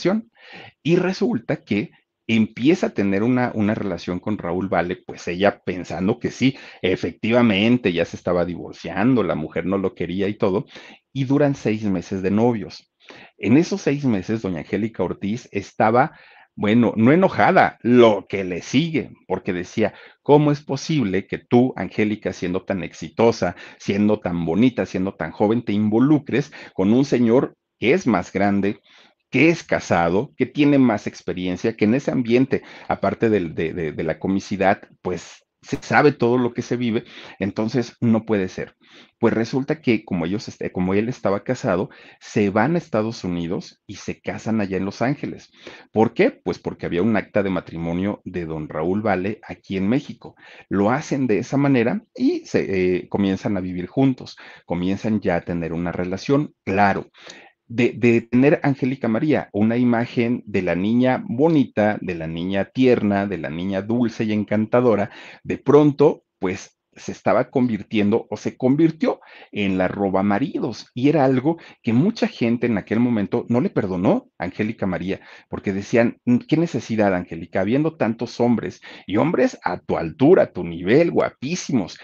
A: y resulta que empieza a tener una, una relación con Raúl Vale, pues ella pensando que sí, efectivamente ya se estaba divorciando, la mujer no lo quería y todo, y duran seis meses de novios. En esos seis meses, doña Angélica Ortiz estaba bueno, no enojada, lo que le sigue, porque decía, ¿cómo es posible que tú, Angélica, siendo tan exitosa, siendo tan bonita, siendo tan joven, te involucres con un señor que es más grande, que es casado, que tiene más experiencia, que en ese ambiente, aparte de, la comicidad, pues se sabe todo lo que se vive, entonces no puede ser. Pues resulta que como ellos, este, como él estaba casado, se van a Estados Unidos y se casan allá en Los Ángeles. ¿Por qué? Pues porque había un acta de matrimonio de don Raúl Vale aquí en México. Lo hacen de esa manera y se eh, comienzan a vivir juntos, comienzan ya a tener una relación, claro de, tener Angélica María, una imagen de la niña bonita, de la niña tierna, de la niña dulce y encantadora, de pronto, pues se estaba convirtiendo o se convirtió en la roba maridos y era algo que mucha gente en aquel momento no le perdonó a Angélica María porque decían, mm, ¿qué necesidad Angélica? Habiendo tantos hombres y hombres a tu altura, a tu nivel, guapísimos,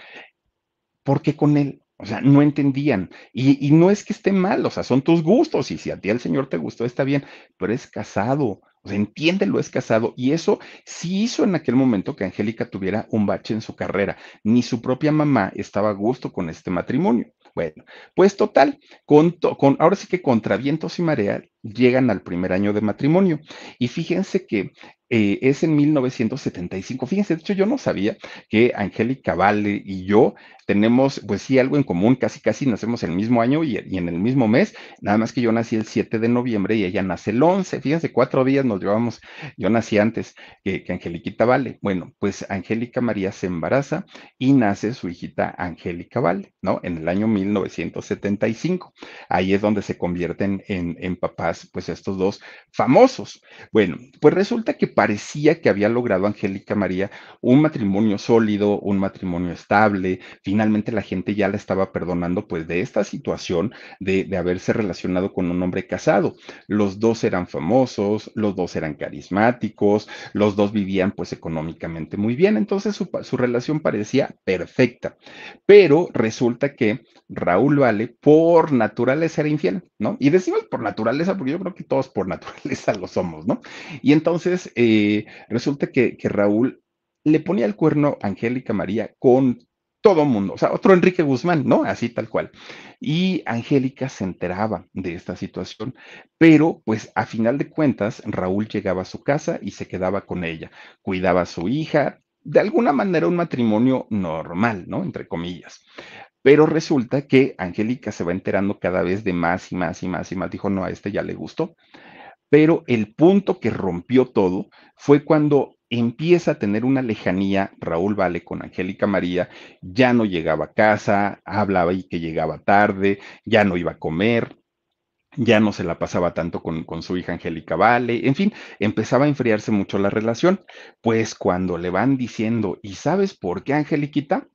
A: porque con él? O sea, no entendían. Y, no es que esté mal, o sea, son tus gustos. Y si a ti el Señor te gustó, está bien, pero es casado. O sea, entiéndelo, es casado. Y eso sí hizo en aquel momento que Angélica tuviera un bache en su carrera. Ni su propia mamá estaba a gusto con este matrimonio. Bueno, pues total, con, con ahora sí que contra vientos y marea, llegan al primer año de matrimonio. Y fíjense que eh, es en 1975. Fíjense, de hecho yo no sabía que Angélica Vale y yo tenemos, pues sí, algo en común, casi casi nacemos el mismo año y, en el mismo mes, nada más que yo nací el 7 de noviembre y ella nace el 11. Fíjense, cuatro días nos llevamos, yo nací antes que Angeliquita Vale. Bueno, pues Angélica María se embaraza y nace su hijita Angélica Vale, ¿no? En el año 1975. Ahí es donde se convierten en papá pues estos dos famosos. Bueno, pues resulta que parecía que había logrado Angélica María un matrimonio sólido, un matrimonio estable. Finalmente la gente ya la estaba perdonando pues de esta situación de, haberse relacionado con un hombre casado. Los dos eran famosos, los dos eran carismáticos, los dos vivían pues económicamente muy bien, entonces su, su relación parecía perfecta. Pero resulta que Raúl Vale por naturaleza era infiel, ¿no? Y decimos por naturaleza porque yo creo que todos por (laughs) naturaleza lo somos, ¿no? Y entonces eh, resulta que, que, Raúl le ponía el cuerno a Angélica María con todo mundo, o sea, otro Enrique Guzmán, ¿no? Así tal cual. Y Angélica se enteraba de esta situación, pero pues a final de cuentas, Raúl llegaba a su casa y se quedaba con ella, cuidaba a su hija, de alguna manera un matrimonio normal, ¿no? Entre comillas. Pero resulta que Angélica se va enterando cada vez de más y más y más y más. Dijo, no, a este ya le gustó. Pero el punto que rompió todo fue cuando empieza a tener una lejanía Raúl Vale con Angélica María, ya no llegaba a casa, hablaba y que llegaba tarde, ya no iba a comer, ya no se la pasaba tanto con, su hija Angélica Vale, en fin, empezaba a enfriarse mucho la relación, pues cuando le van diciendo, ¿y sabes por qué, Angeliquita?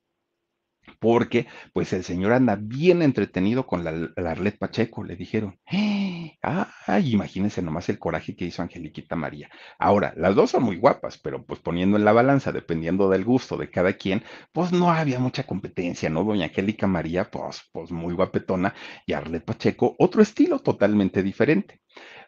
A: porque pues el señor anda bien entretenido con la, Arlet Pacheco, le dijeron. ¡Eh! ¡Ay! Imagínense nomás el coraje que hizo Angeliquita María. Ahora, las dos son muy guapas, pero pues poniendo en la balanza, dependiendo del gusto de cada quien, pues no había mucha competencia, ¿no? Doña Angélica María, pues, pues muy guapetona, y Arlet Pacheco, otro estilo totalmente diferente.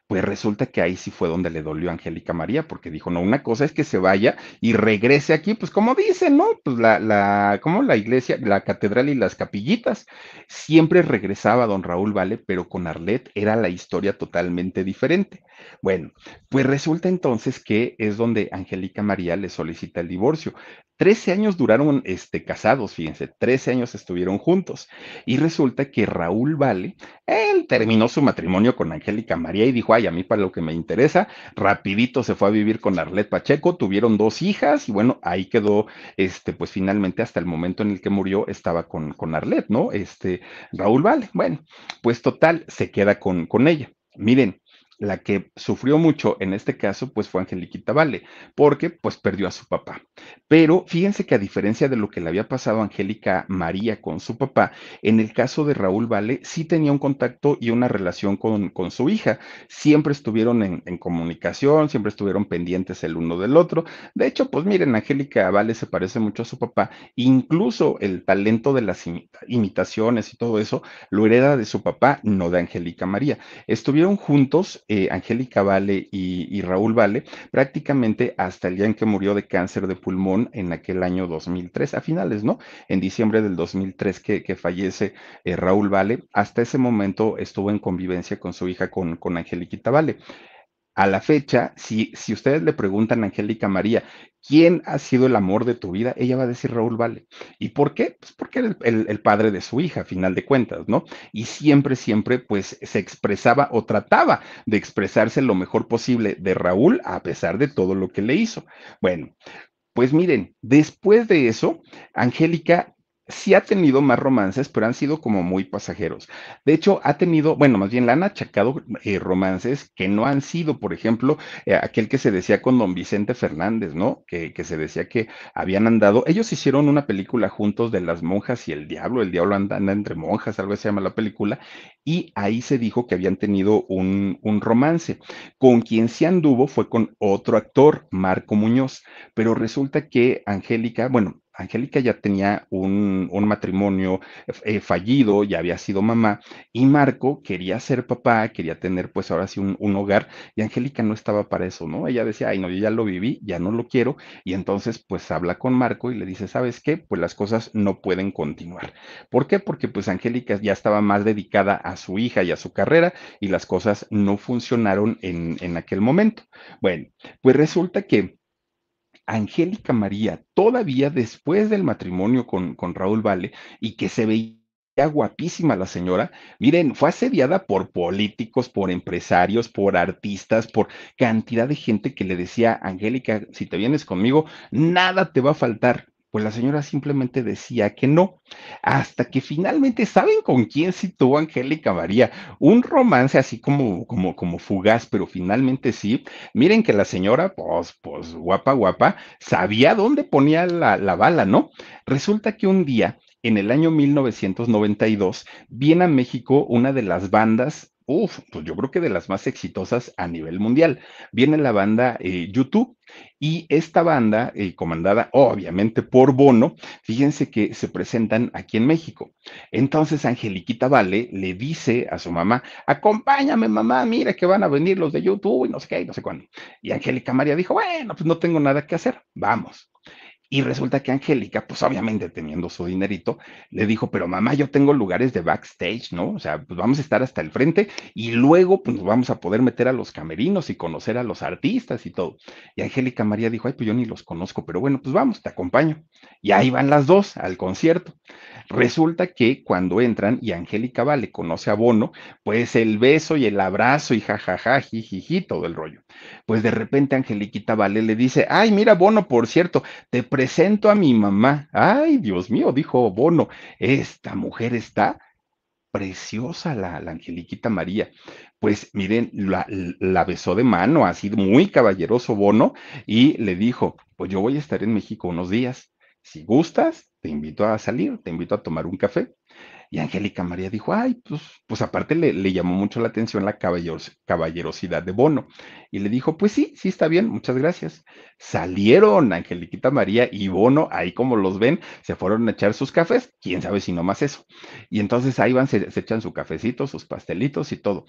A: Pues resulta que ahí sí fue donde le dolió a Angélica María, porque dijo, no, una cosa es que se vaya y regrese aquí, pues como dicen, ¿no? Pues la, la, como la iglesia, la catedral y las capillitas. Siempre regresaba don Raúl Vale, pero con Arlet era la historia totalmente diferente. Bueno, pues resulta entonces que es donde Angélica María le solicita el divorcio. 13 años duraron este, casados, fíjense, 13 años estuvieron juntos. Y resulta que Raúl Vale, él terminó su matrimonio con Angélica María y dijo, ay, a mí para lo que me interesa, rapidito se fue a vivir con Arlet Pacheco, tuvieron dos hijas y bueno, ahí quedó, este, pues finalmente hasta el momento en el que murió estaba con, con Arlet, ¿no? Este, Raúl Vale, bueno, pues total, se queda con, con ella. Miren, la que sufrió mucho en este caso, pues fue Angeliquita Vale, porque pues perdió a su papá. Pero fíjense que a diferencia de lo que le había pasado a Angélica María con su papá, en el caso de Raúl Vale sí tenía un contacto y una relación con, su hija. Siempre estuvieron en, comunicación, siempre estuvieron pendientes el uno del otro. De hecho, pues miren, Angélica Vale se parece mucho a su papá. Incluso el talento de las imitaciones y todo eso lo hereda de su papá, no de Angélica María. Estuvieron juntos eh, Angélica Vale y, Raúl Vale, prácticamente hasta el día en que murió de cáncer de pulmón en aquel año 2003, a finales, ¿no? En diciembre del 2003 que, que fallece eh, Raúl Vale, hasta ese momento estuvo en convivencia con su hija, con, con Angélica Vale a la fecha, si, si ustedes le preguntan a Angélica María, ¿quién ha sido el amor de tu vida? Ella va a decir Raúl Vale. ¿Y por qué? Pues porque era el, el, padre de su hija, a final de cuentas, ¿no? Y siempre, siempre, pues se expresaba o trataba de expresarse lo mejor posible de Raúl, a pesar de todo lo que le hizo. Bueno, pues miren, después de eso, Angélica sí ha tenido más romances, pero han sido como muy pasajeros. De hecho, ha tenido, bueno, más bien le han achacado eh, romances que no han sido, por ejemplo, eh, aquel que se decía con don Vicente Fernández, ¿no? Que, se decía que habían andado, ellos hicieron una película juntos de las monjas y el diablo, el diablo anda, entre monjas, algo así se llama la película, y ahí se dijo que habían tenido un, un romance. Con quien se anduvo fue con otro actor, Marco Muñoz, pero resulta que Angélica, bueno, Angélica ya tenía un, matrimonio eh, fallido, ya había sido mamá, y Marco quería ser papá, quería tener pues ahora sí un, hogar, y Angélica no estaba para eso, ¿no? Ella decía, ay, no, yo ya lo viví, ya no lo quiero, y entonces pues habla con Marco y le dice, ¿sabes qué? Pues las cosas no pueden continuar. ¿Por qué? Porque pues Angélica ya estaba más dedicada a su hija y a su carrera, y las cosas no funcionaron en, en aquel momento. Bueno, pues resulta que Angélica María, todavía después del matrimonio con, con Raúl Vale, y que se veía guapísima la señora. Miren, fue asediada por políticos, por empresarios, por artistas, por cantidad de gente que le decía, Angélica, si te vienes conmigo, nada te va a faltar pues la señora simplemente decía que no, hasta que finalmente, ¿saben con quién sitúa Angélica María? Un romance así como, como, como fugaz, pero finalmente sí. Miren que la señora, pues, pues guapa, guapa, sabía dónde ponía la, la bala, ¿no? Resulta que un día, en el año 1992, viene a México una de las bandas Uf, pues yo creo que de las más exitosas a nivel mundial. Viene la banda eh, YouTube y esta banda, eh, comandada obviamente por Bono, fíjense que se presentan aquí en México. Entonces Angeliquita Vale le dice a su mamá, acompáñame mamá, mira que van a venir los de YouTube y no sé qué, y no sé cuándo. Y Angélica María dijo, bueno, pues no tengo nada que hacer, vamos. Y resulta que Angélica, pues obviamente teniendo su dinerito, le dijo, pero mamá, yo tengo lugares de backstage, ¿no? O sea, pues vamos a estar hasta el frente y luego pues vamos a poder meter a los camerinos y conocer a los artistas y todo. Y Angélica María dijo, ay, pues yo ni los conozco, pero bueno, pues vamos, te acompaño. Y ahí van las dos al concierto. Resulta que cuando entran y Angélica Vale conoce a Bono, pues el beso y el abrazo y jajaja, jijiji, todo el rollo. Pues de repente Angeliquita Vale le dice, ay, mira, Bono, por cierto, te presento a mi mamá. Ay, Dios mío, dijo Bono, esta mujer está preciosa, la, angeliquita María. Pues miren, la, besó de mano, ha sido muy caballeroso Bono, y le dijo, pues yo voy a estar en México unos días. Si gustas, te invito a salir, te invito a tomar un café. Y Angélica María dijo, ay, pues, pues aparte le, llamó mucho la atención la caballerosidad de Bono. Y le dijo, pues sí, sí está bien, muchas gracias. Salieron Angeliquita María y Bono, ahí como los ven, se fueron a echar sus cafés, quién sabe si no más eso. Y entonces ahí van, se, echan su cafecito, sus pastelitos y todo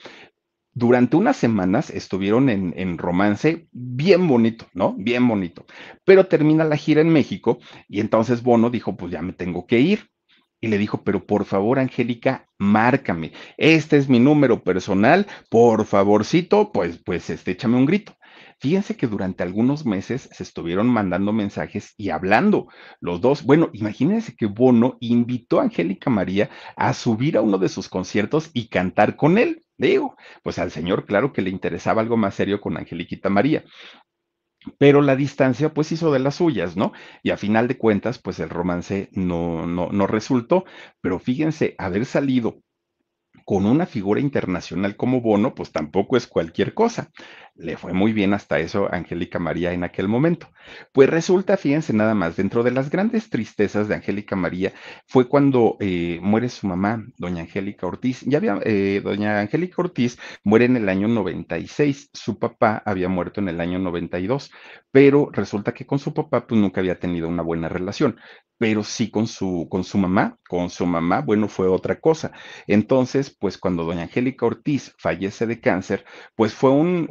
A: durante unas semanas estuvieron en, en, romance bien bonito, ¿no? Bien bonito. Pero termina la gira en México y entonces Bono dijo, pues ya me tengo que ir y le dijo, pero por favor, Angélica, márcame. Este es mi número personal, por favorcito, pues, pues, este, échame un grito. Fíjense que durante algunos meses se estuvieron mandando mensajes y hablando los dos. Bueno, imagínense que Bono invitó a Angélica María a subir a uno de sus conciertos y cantar con él. Digo, pues al señor, claro que le interesaba algo más serio con Angeliquita María pero la distancia pues hizo de las suyas, ¿no? Y a final de cuentas pues el romance no, no, no resultó, pero fíjense, haber salido con una figura internacional como Bono, pues tampoco es cualquier cosa le fue muy bien hasta eso Angélica María en aquel momento. Pues resulta, fíjense nada más, dentro de las grandes tristezas de Angélica María fue cuando eh, muere su mamá, doña Angélica Ortiz. Ya había, eh, doña Angélica Ortiz muere en el año 96, su papá había muerto en el año 92, pero resulta que con su papá pues nunca había tenido una buena relación pero sí con su, con su mamá, con su mamá, bueno, fue otra cosa. Entonces, pues cuando doña Angélica Ortiz fallece de cáncer, pues fue un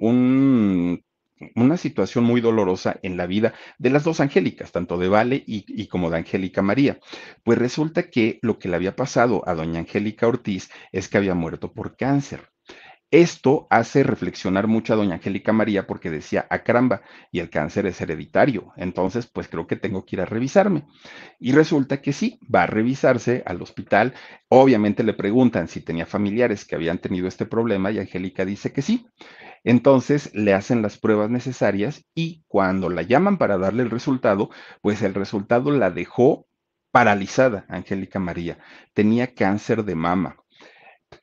A: una situación muy dolorosa en la vida de las dos angélicas, tanto de Vale y, y como de Angélica María. Pues resulta que lo que le había pasado a doña Angélica Ortiz es que había muerto por cáncer. Esto hace reflexionar mucho a doña Angélica María porque decía, a ah, caramba, y el cáncer es hereditario, entonces pues creo que tengo que ir a revisarme. Y resulta que sí, va a revisarse al hospital, obviamente le preguntan si tenía familiares que habían tenido este problema y Angélica dice que sí. Entonces le hacen las pruebas necesarias y cuando la llaman para darle el resultado, pues el resultado la dejó paralizada, Angélica María. Tenía cáncer de mama.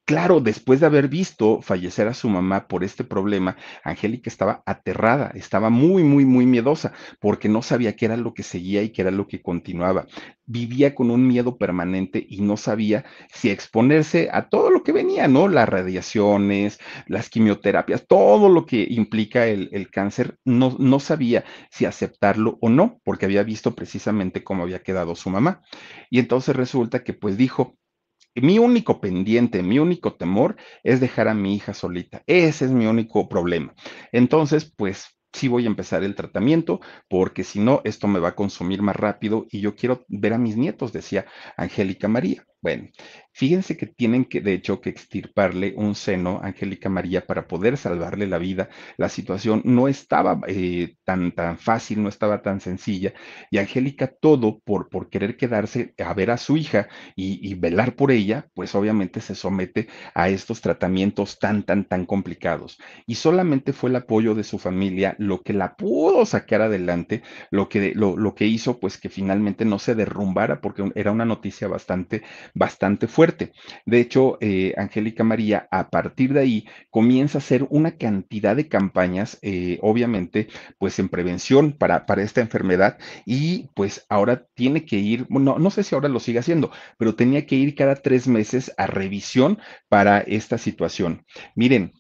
A: Claro, después de haber visto fallecer a su mamá por este problema, Angélica estaba aterrada, estaba muy, muy, muy miedosa, porque no sabía qué era lo que seguía y qué era lo que continuaba. Vivía con un miedo permanente y no sabía si exponerse a todo lo que venía, ¿no? Las radiaciones, las quimioterapias, todo lo que implica el, cáncer, no, no sabía si aceptarlo o no, porque había visto precisamente cómo había quedado su mamá. Y entonces resulta que pues dijo, mi único pendiente, mi único temor es dejar a mi hija solita. Ese es mi único problema. Entonces, pues sí voy a empezar el tratamiento porque si no, esto me va a consumir más rápido y yo quiero ver a mis nietos, decía Angélica María. Bueno, fíjense que tienen que, de hecho, que extirparle un seno a Angélica María para poder salvarle la vida. La situación no estaba eh, tan, tan fácil, no estaba tan sencilla. Y Angélica, todo por, por querer quedarse a ver a su hija y, velar por ella, pues obviamente se somete a estos tratamientos tan, tan, tan complicados. Y solamente fue el apoyo de su familia lo que la pudo sacar adelante, lo que, lo que hizo, pues que finalmente no se derrumbara, porque era una noticia bastante bastante fuerte. De hecho, eh, Angélica María, a partir de ahí, comienza a hacer una cantidad de campañas, eh, obviamente, pues en prevención para, para esta enfermedad y pues ahora tiene que ir, no, no sé si ahora lo sigue haciendo, pero tenía que ir cada tres meses a revisión para esta situación. Miren,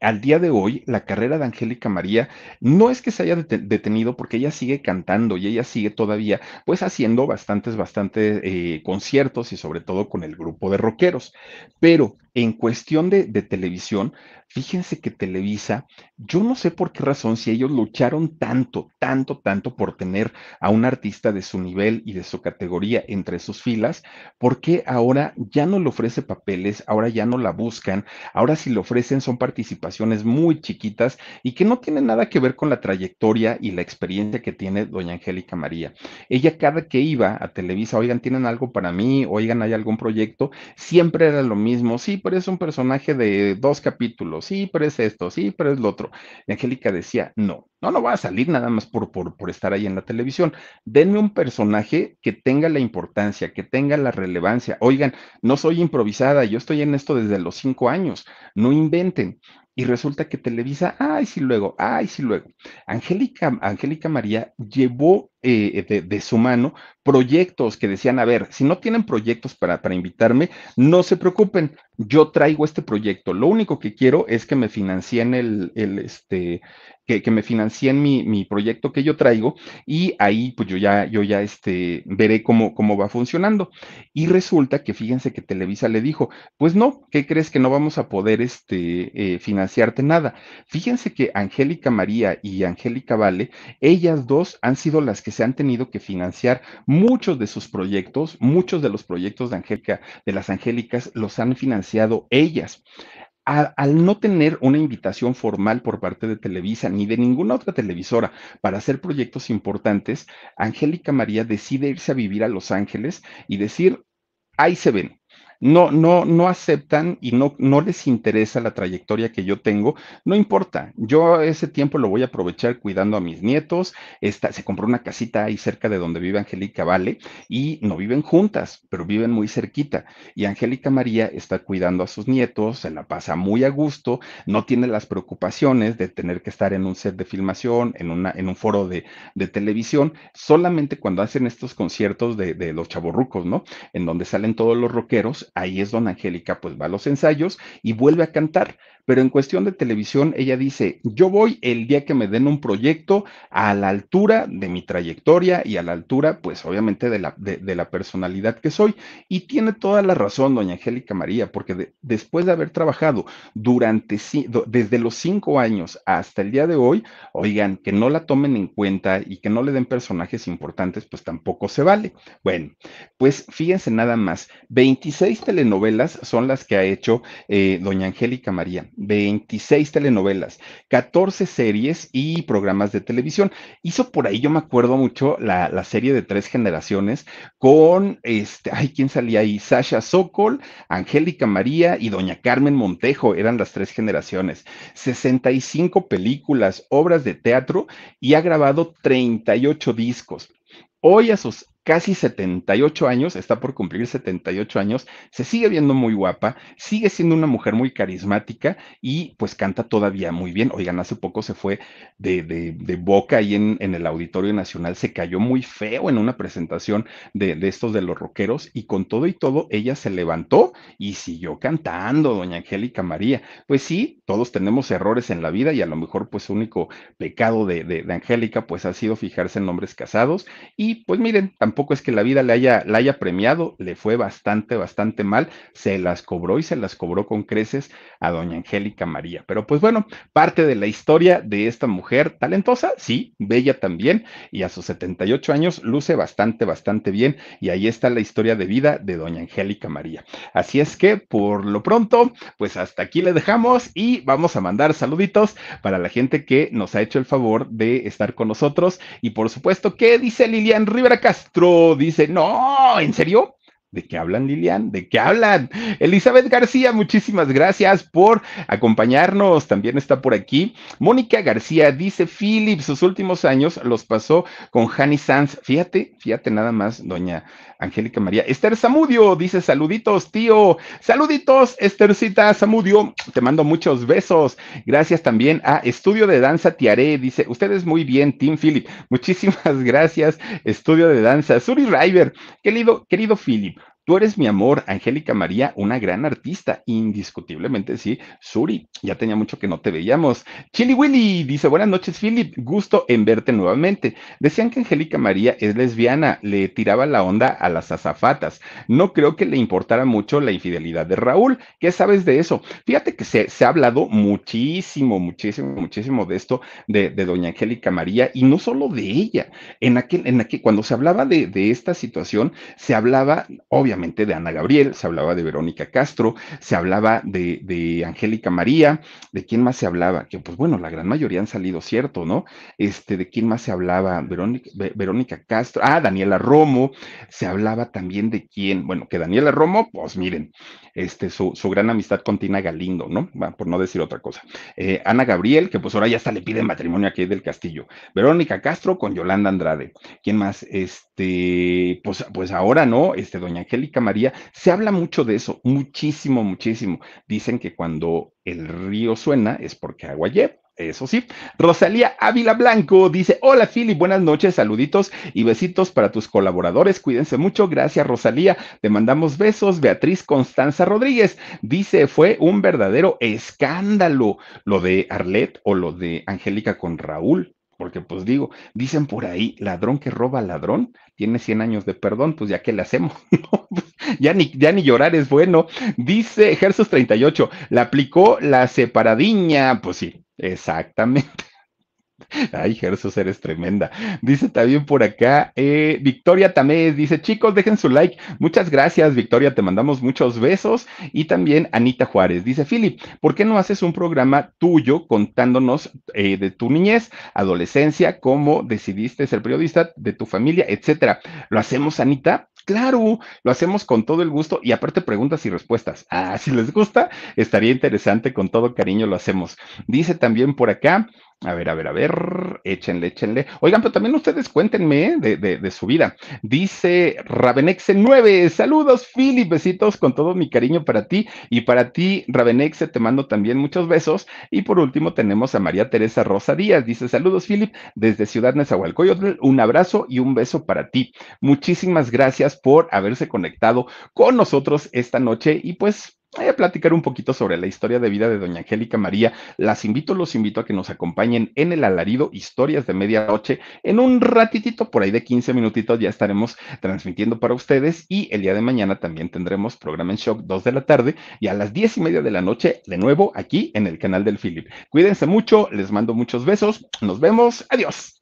A: al día de hoy, la carrera de Angélica María no es que se haya detenido porque ella sigue cantando y ella sigue todavía, pues haciendo bastantes, bastantes eh, conciertos y sobre todo con el grupo de rockeros. Pero en cuestión de, televisión, fíjense que Televisa, yo no sé por qué razón, si ellos lucharon tanto, tanto, tanto por tener a un artista de su nivel y de su categoría entre sus filas, porque ahora ya no le ofrece papeles, ahora ya no la buscan, ahora si le ofrecen son participaciones muy chiquitas y que no tienen nada que ver con la trayectoria y la experiencia que tiene doña Angélica María. Ella cada que iba a Televisa, oigan, ¿tienen algo para mí? Oigan, ¿hay algún proyecto? Siempre era lo mismo, sí, pero es un personaje de dos capítulos, sí, pero es esto, sí, pero es lo otro. Y Angélica decía, no, no, no va a salir nada más por, por, por estar ahí en la televisión. Denme un personaje que tenga la importancia, que tenga la relevancia. Oigan, no soy improvisada, yo estoy en esto desde los cinco años, no inventen y resulta que Televisa, ay, sí luego, ay, sí luego. Angélica, Angélica María llevó eh, de, su mano proyectos que decían, a ver, si no tienen proyectos para, para invitarme, no se preocupen, yo traigo este proyecto. Lo único que quiero es que me financien el, el, este, que, me financien mi, mi, proyecto que yo traigo y ahí pues yo ya, yo ya este, veré cómo, cómo va funcionando. Y resulta que fíjense que Televisa le dijo, pues no, ¿qué crees que no vamos a poder este, eh, financiarte nada? Fíjense que Angélica María y Angélica Vale, ellas dos han sido las que se han tenido que financiar muchos de sus proyectos, muchos de los proyectos de Angélica, de las Angélicas, los han financiado ellas al no tener una invitación formal por parte de Televisa ni de ninguna otra televisora para hacer proyectos importantes, Angélica María decide irse a vivir a Los Ángeles y decir, ahí se ven, no, no, no aceptan y no, no les interesa la trayectoria que yo tengo, no importa, yo ese tiempo lo voy a aprovechar cuidando a mis nietos, Esta, se compró una casita ahí cerca de donde vive Angélica Vale y no viven juntas, pero viven muy cerquita y Angélica María está cuidando a sus nietos, se la pasa muy a gusto, no tiene las preocupaciones de tener que estar en un set de filmación, en, una, en un foro de, televisión, solamente cuando hacen estos conciertos de, los chaborrucos, ¿no? En donde salen todos los rockeros, ahí es don Angélica pues va a los ensayos y vuelve a cantar pero en cuestión de televisión, ella dice, yo voy el día que me den un proyecto a la altura de mi trayectoria y a la altura, pues obviamente, de la, de, la personalidad que soy. Y tiene toda la razón, doña Angélica María, porque después de haber trabajado durante, desde los cinco años hasta el día de hoy, oigan, que no la tomen en cuenta y que no le den personajes importantes, pues tampoco se vale. Bueno, pues fíjense nada más, 26 telenovelas son las que ha hecho eh, doña Angélica María. 26 telenovelas, 14 series y programas de televisión. Hizo por ahí, yo me acuerdo mucho, la, serie de tres generaciones con, este, ay, ¿quién salía ahí? Sasha Sokol, Angélica María y Doña Carmen Montejo, eran las tres generaciones. 65 películas, obras de teatro y ha grabado 38 discos. Hoy a sus casi 78 años, está por cumplir 78 años, se sigue viendo muy guapa, sigue siendo una mujer muy carismática y pues canta todavía muy bien. Oigan, hace poco se fue de, de, boca ahí en, en, el Auditorio Nacional, se cayó muy feo en una presentación de, de estos de los rockeros y con todo y todo ella se levantó y siguió cantando, doña Angélica María. Pues sí, todos tenemos errores en la vida y a lo mejor pues único pecado de, de, Angélica pues ha sido fijarse en hombres casados y pues miren, tampoco es que la vida le haya, la haya premiado, le fue bastante, bastante mal, se las cobró y se las cobró con creces a doña Angélica María. Pero pues bueno, parte de la historia de esta mujer talentosa, sí, bella también y a sus 78 años luce bastante, bastante bien y ahí está la historia de vida de doña Angélica María. Así es que por lo pronto pues hasta aquí le dejamos y vamos a mandar saluditos para la gente que nos ha hecho el favor de estar con nosotros. Y por supuesto, ¿qué dice Lilian Rivera Castro? Dice, no, ¿en serio? ¿De qué hablan, Lilian? ¿De qué hablan? Elizabeth García, muchísimas gracias por acompañarnos. También está por aquí. Mónica García dice, Philip, sus últimos años los pasó con Hani Sanz. Fíjate, fíjate nada más, doña Angélica María. Esther Zamudio dice, saluditos, tío. Saluditos, Esthercita Zamudio. Te mando muchos besos. Gracias también a Estudio de Danza Tiaré. Dice, ustedes muy bien, Tim Philip. Muchísimas (laughs) gracias, Estudio de Danza. Suri River, querido, querido Philip. Tú eres mi amor, Angélica María, una gran artista, indiscutiblemente, sí. Suri, ya tenía mucho que no te veíamos. Chili Willy dice, buenas noches, Philip, gusto en verte nuevamente. Decían que Angélica María es lesbiana, le tiraba la onda a las azafatas. No creo que le importara mucho la infidelidad de Raúl. ¿Qué sabes de eso? Fíjate que se, ha hablado muchísimo, muchísimo, muchísimo de esto de, doña Angélica María y no solo de ella. En aquel, en aquel, cuando se hablaba de, de esta situación, se hablaba, obviamente, de Ana Gabriel, se hablaba de Verónica Castro, se hablaba de, Angélica María, ¿de quién más se hablaba? Que pues bueno, la gran mayoría han salido, ¿cierto? ¿No? Este, ¿de quién más se hablaba? Verónica, Castro, ah, Daniela Romo, se hablaba también de quién, bueno, que Daniela Romo, pues miren, este, su, gran amistad con Tina Galindo, ¿no? por no decir otra cosa. Eh, Ana Gabriel, que pues ahora ya hasta le piden matrimonio aquí del Castillo. Verónica Castro con Yolanda Andrade. ¿Quién más? Este, pues, pues ahora, ¿no? Este, doña Angélica María, se habla mucho de eso, muchísimo, muchísimo. Dicen que cuando el río suena es porque agua lleva. Eso sí, Rosalía Ávila Blanco dice, hola philip buenas noches, saluditos y besitos para tus colaboradores, cuídense mucho, gracias Rosalía, te mandamos besos, Beatriz Constanza Rodríguez dice, fue un verdadero escándalo lo de Arlet o lo de Angélica con Raúl, porque pues digo, dicen por ahí, ladrón que roba ladrón tiene 100 años de perdón, pues ya que le hacemos, (laughs) pues, ya, ni, ya ni llorar es bueno. Dice y 38, la aplicó la separadiña, pues sí, exactamente. Ay, Jesús, eres tremenda. Dice también por acá, eh, Victoria Tamés, dice, chicos, dejen su like. Muchas gracias, Victoria, te mandamos muchos besos. Y también Anita Juárez, dice, Philip, ¿por qué no haces un programa tuyo contándonos eh, de tu niñez, adolescencia, cómo decidiste ser periodista, de tu familia, etcétera? ¿Lo hacemos, Anita? claro, lo hacemos con todo el gusto y aparte preguntas y respuestas. Ah, si les gusta, estaría interesante, con todo cariño lo hacemos. Dice también por acá, a ver, a ver, a ver, échenle, échenle. Oigan, pero también ustedes cuéntenme ¿eh? de, su vida. Dice Rabenexe 9, saludos, Philip, besitos con todo mi cariño para ti y para ti, Rabenexe, te mando también muchos besos. Y por último tenemos a María Teresa Rosa Díaz, dice saludos, Philip, desde Ciudad Nezahualcóyotl, un abrazo y un beso para ti. Muchísimas gracias por haberse conectado con nosotros esta noche y pues voy a platicar un poquito sobre la historia de vida de doña Angélica María. Las invito, los invito a que nos acompañen en el alarido Historias de Medianoche. En un ratitito, por ahí de 15 minutitos, ya estaremos transmitiendo para ustedes y el día de mañana también tendremos programa en shock 2 de la tarde y a las 10 y media de la noche, de nuevo, aquí en el canal del Philip. Cuídense mucho, les mando muchos besos, nos vemos, adiós.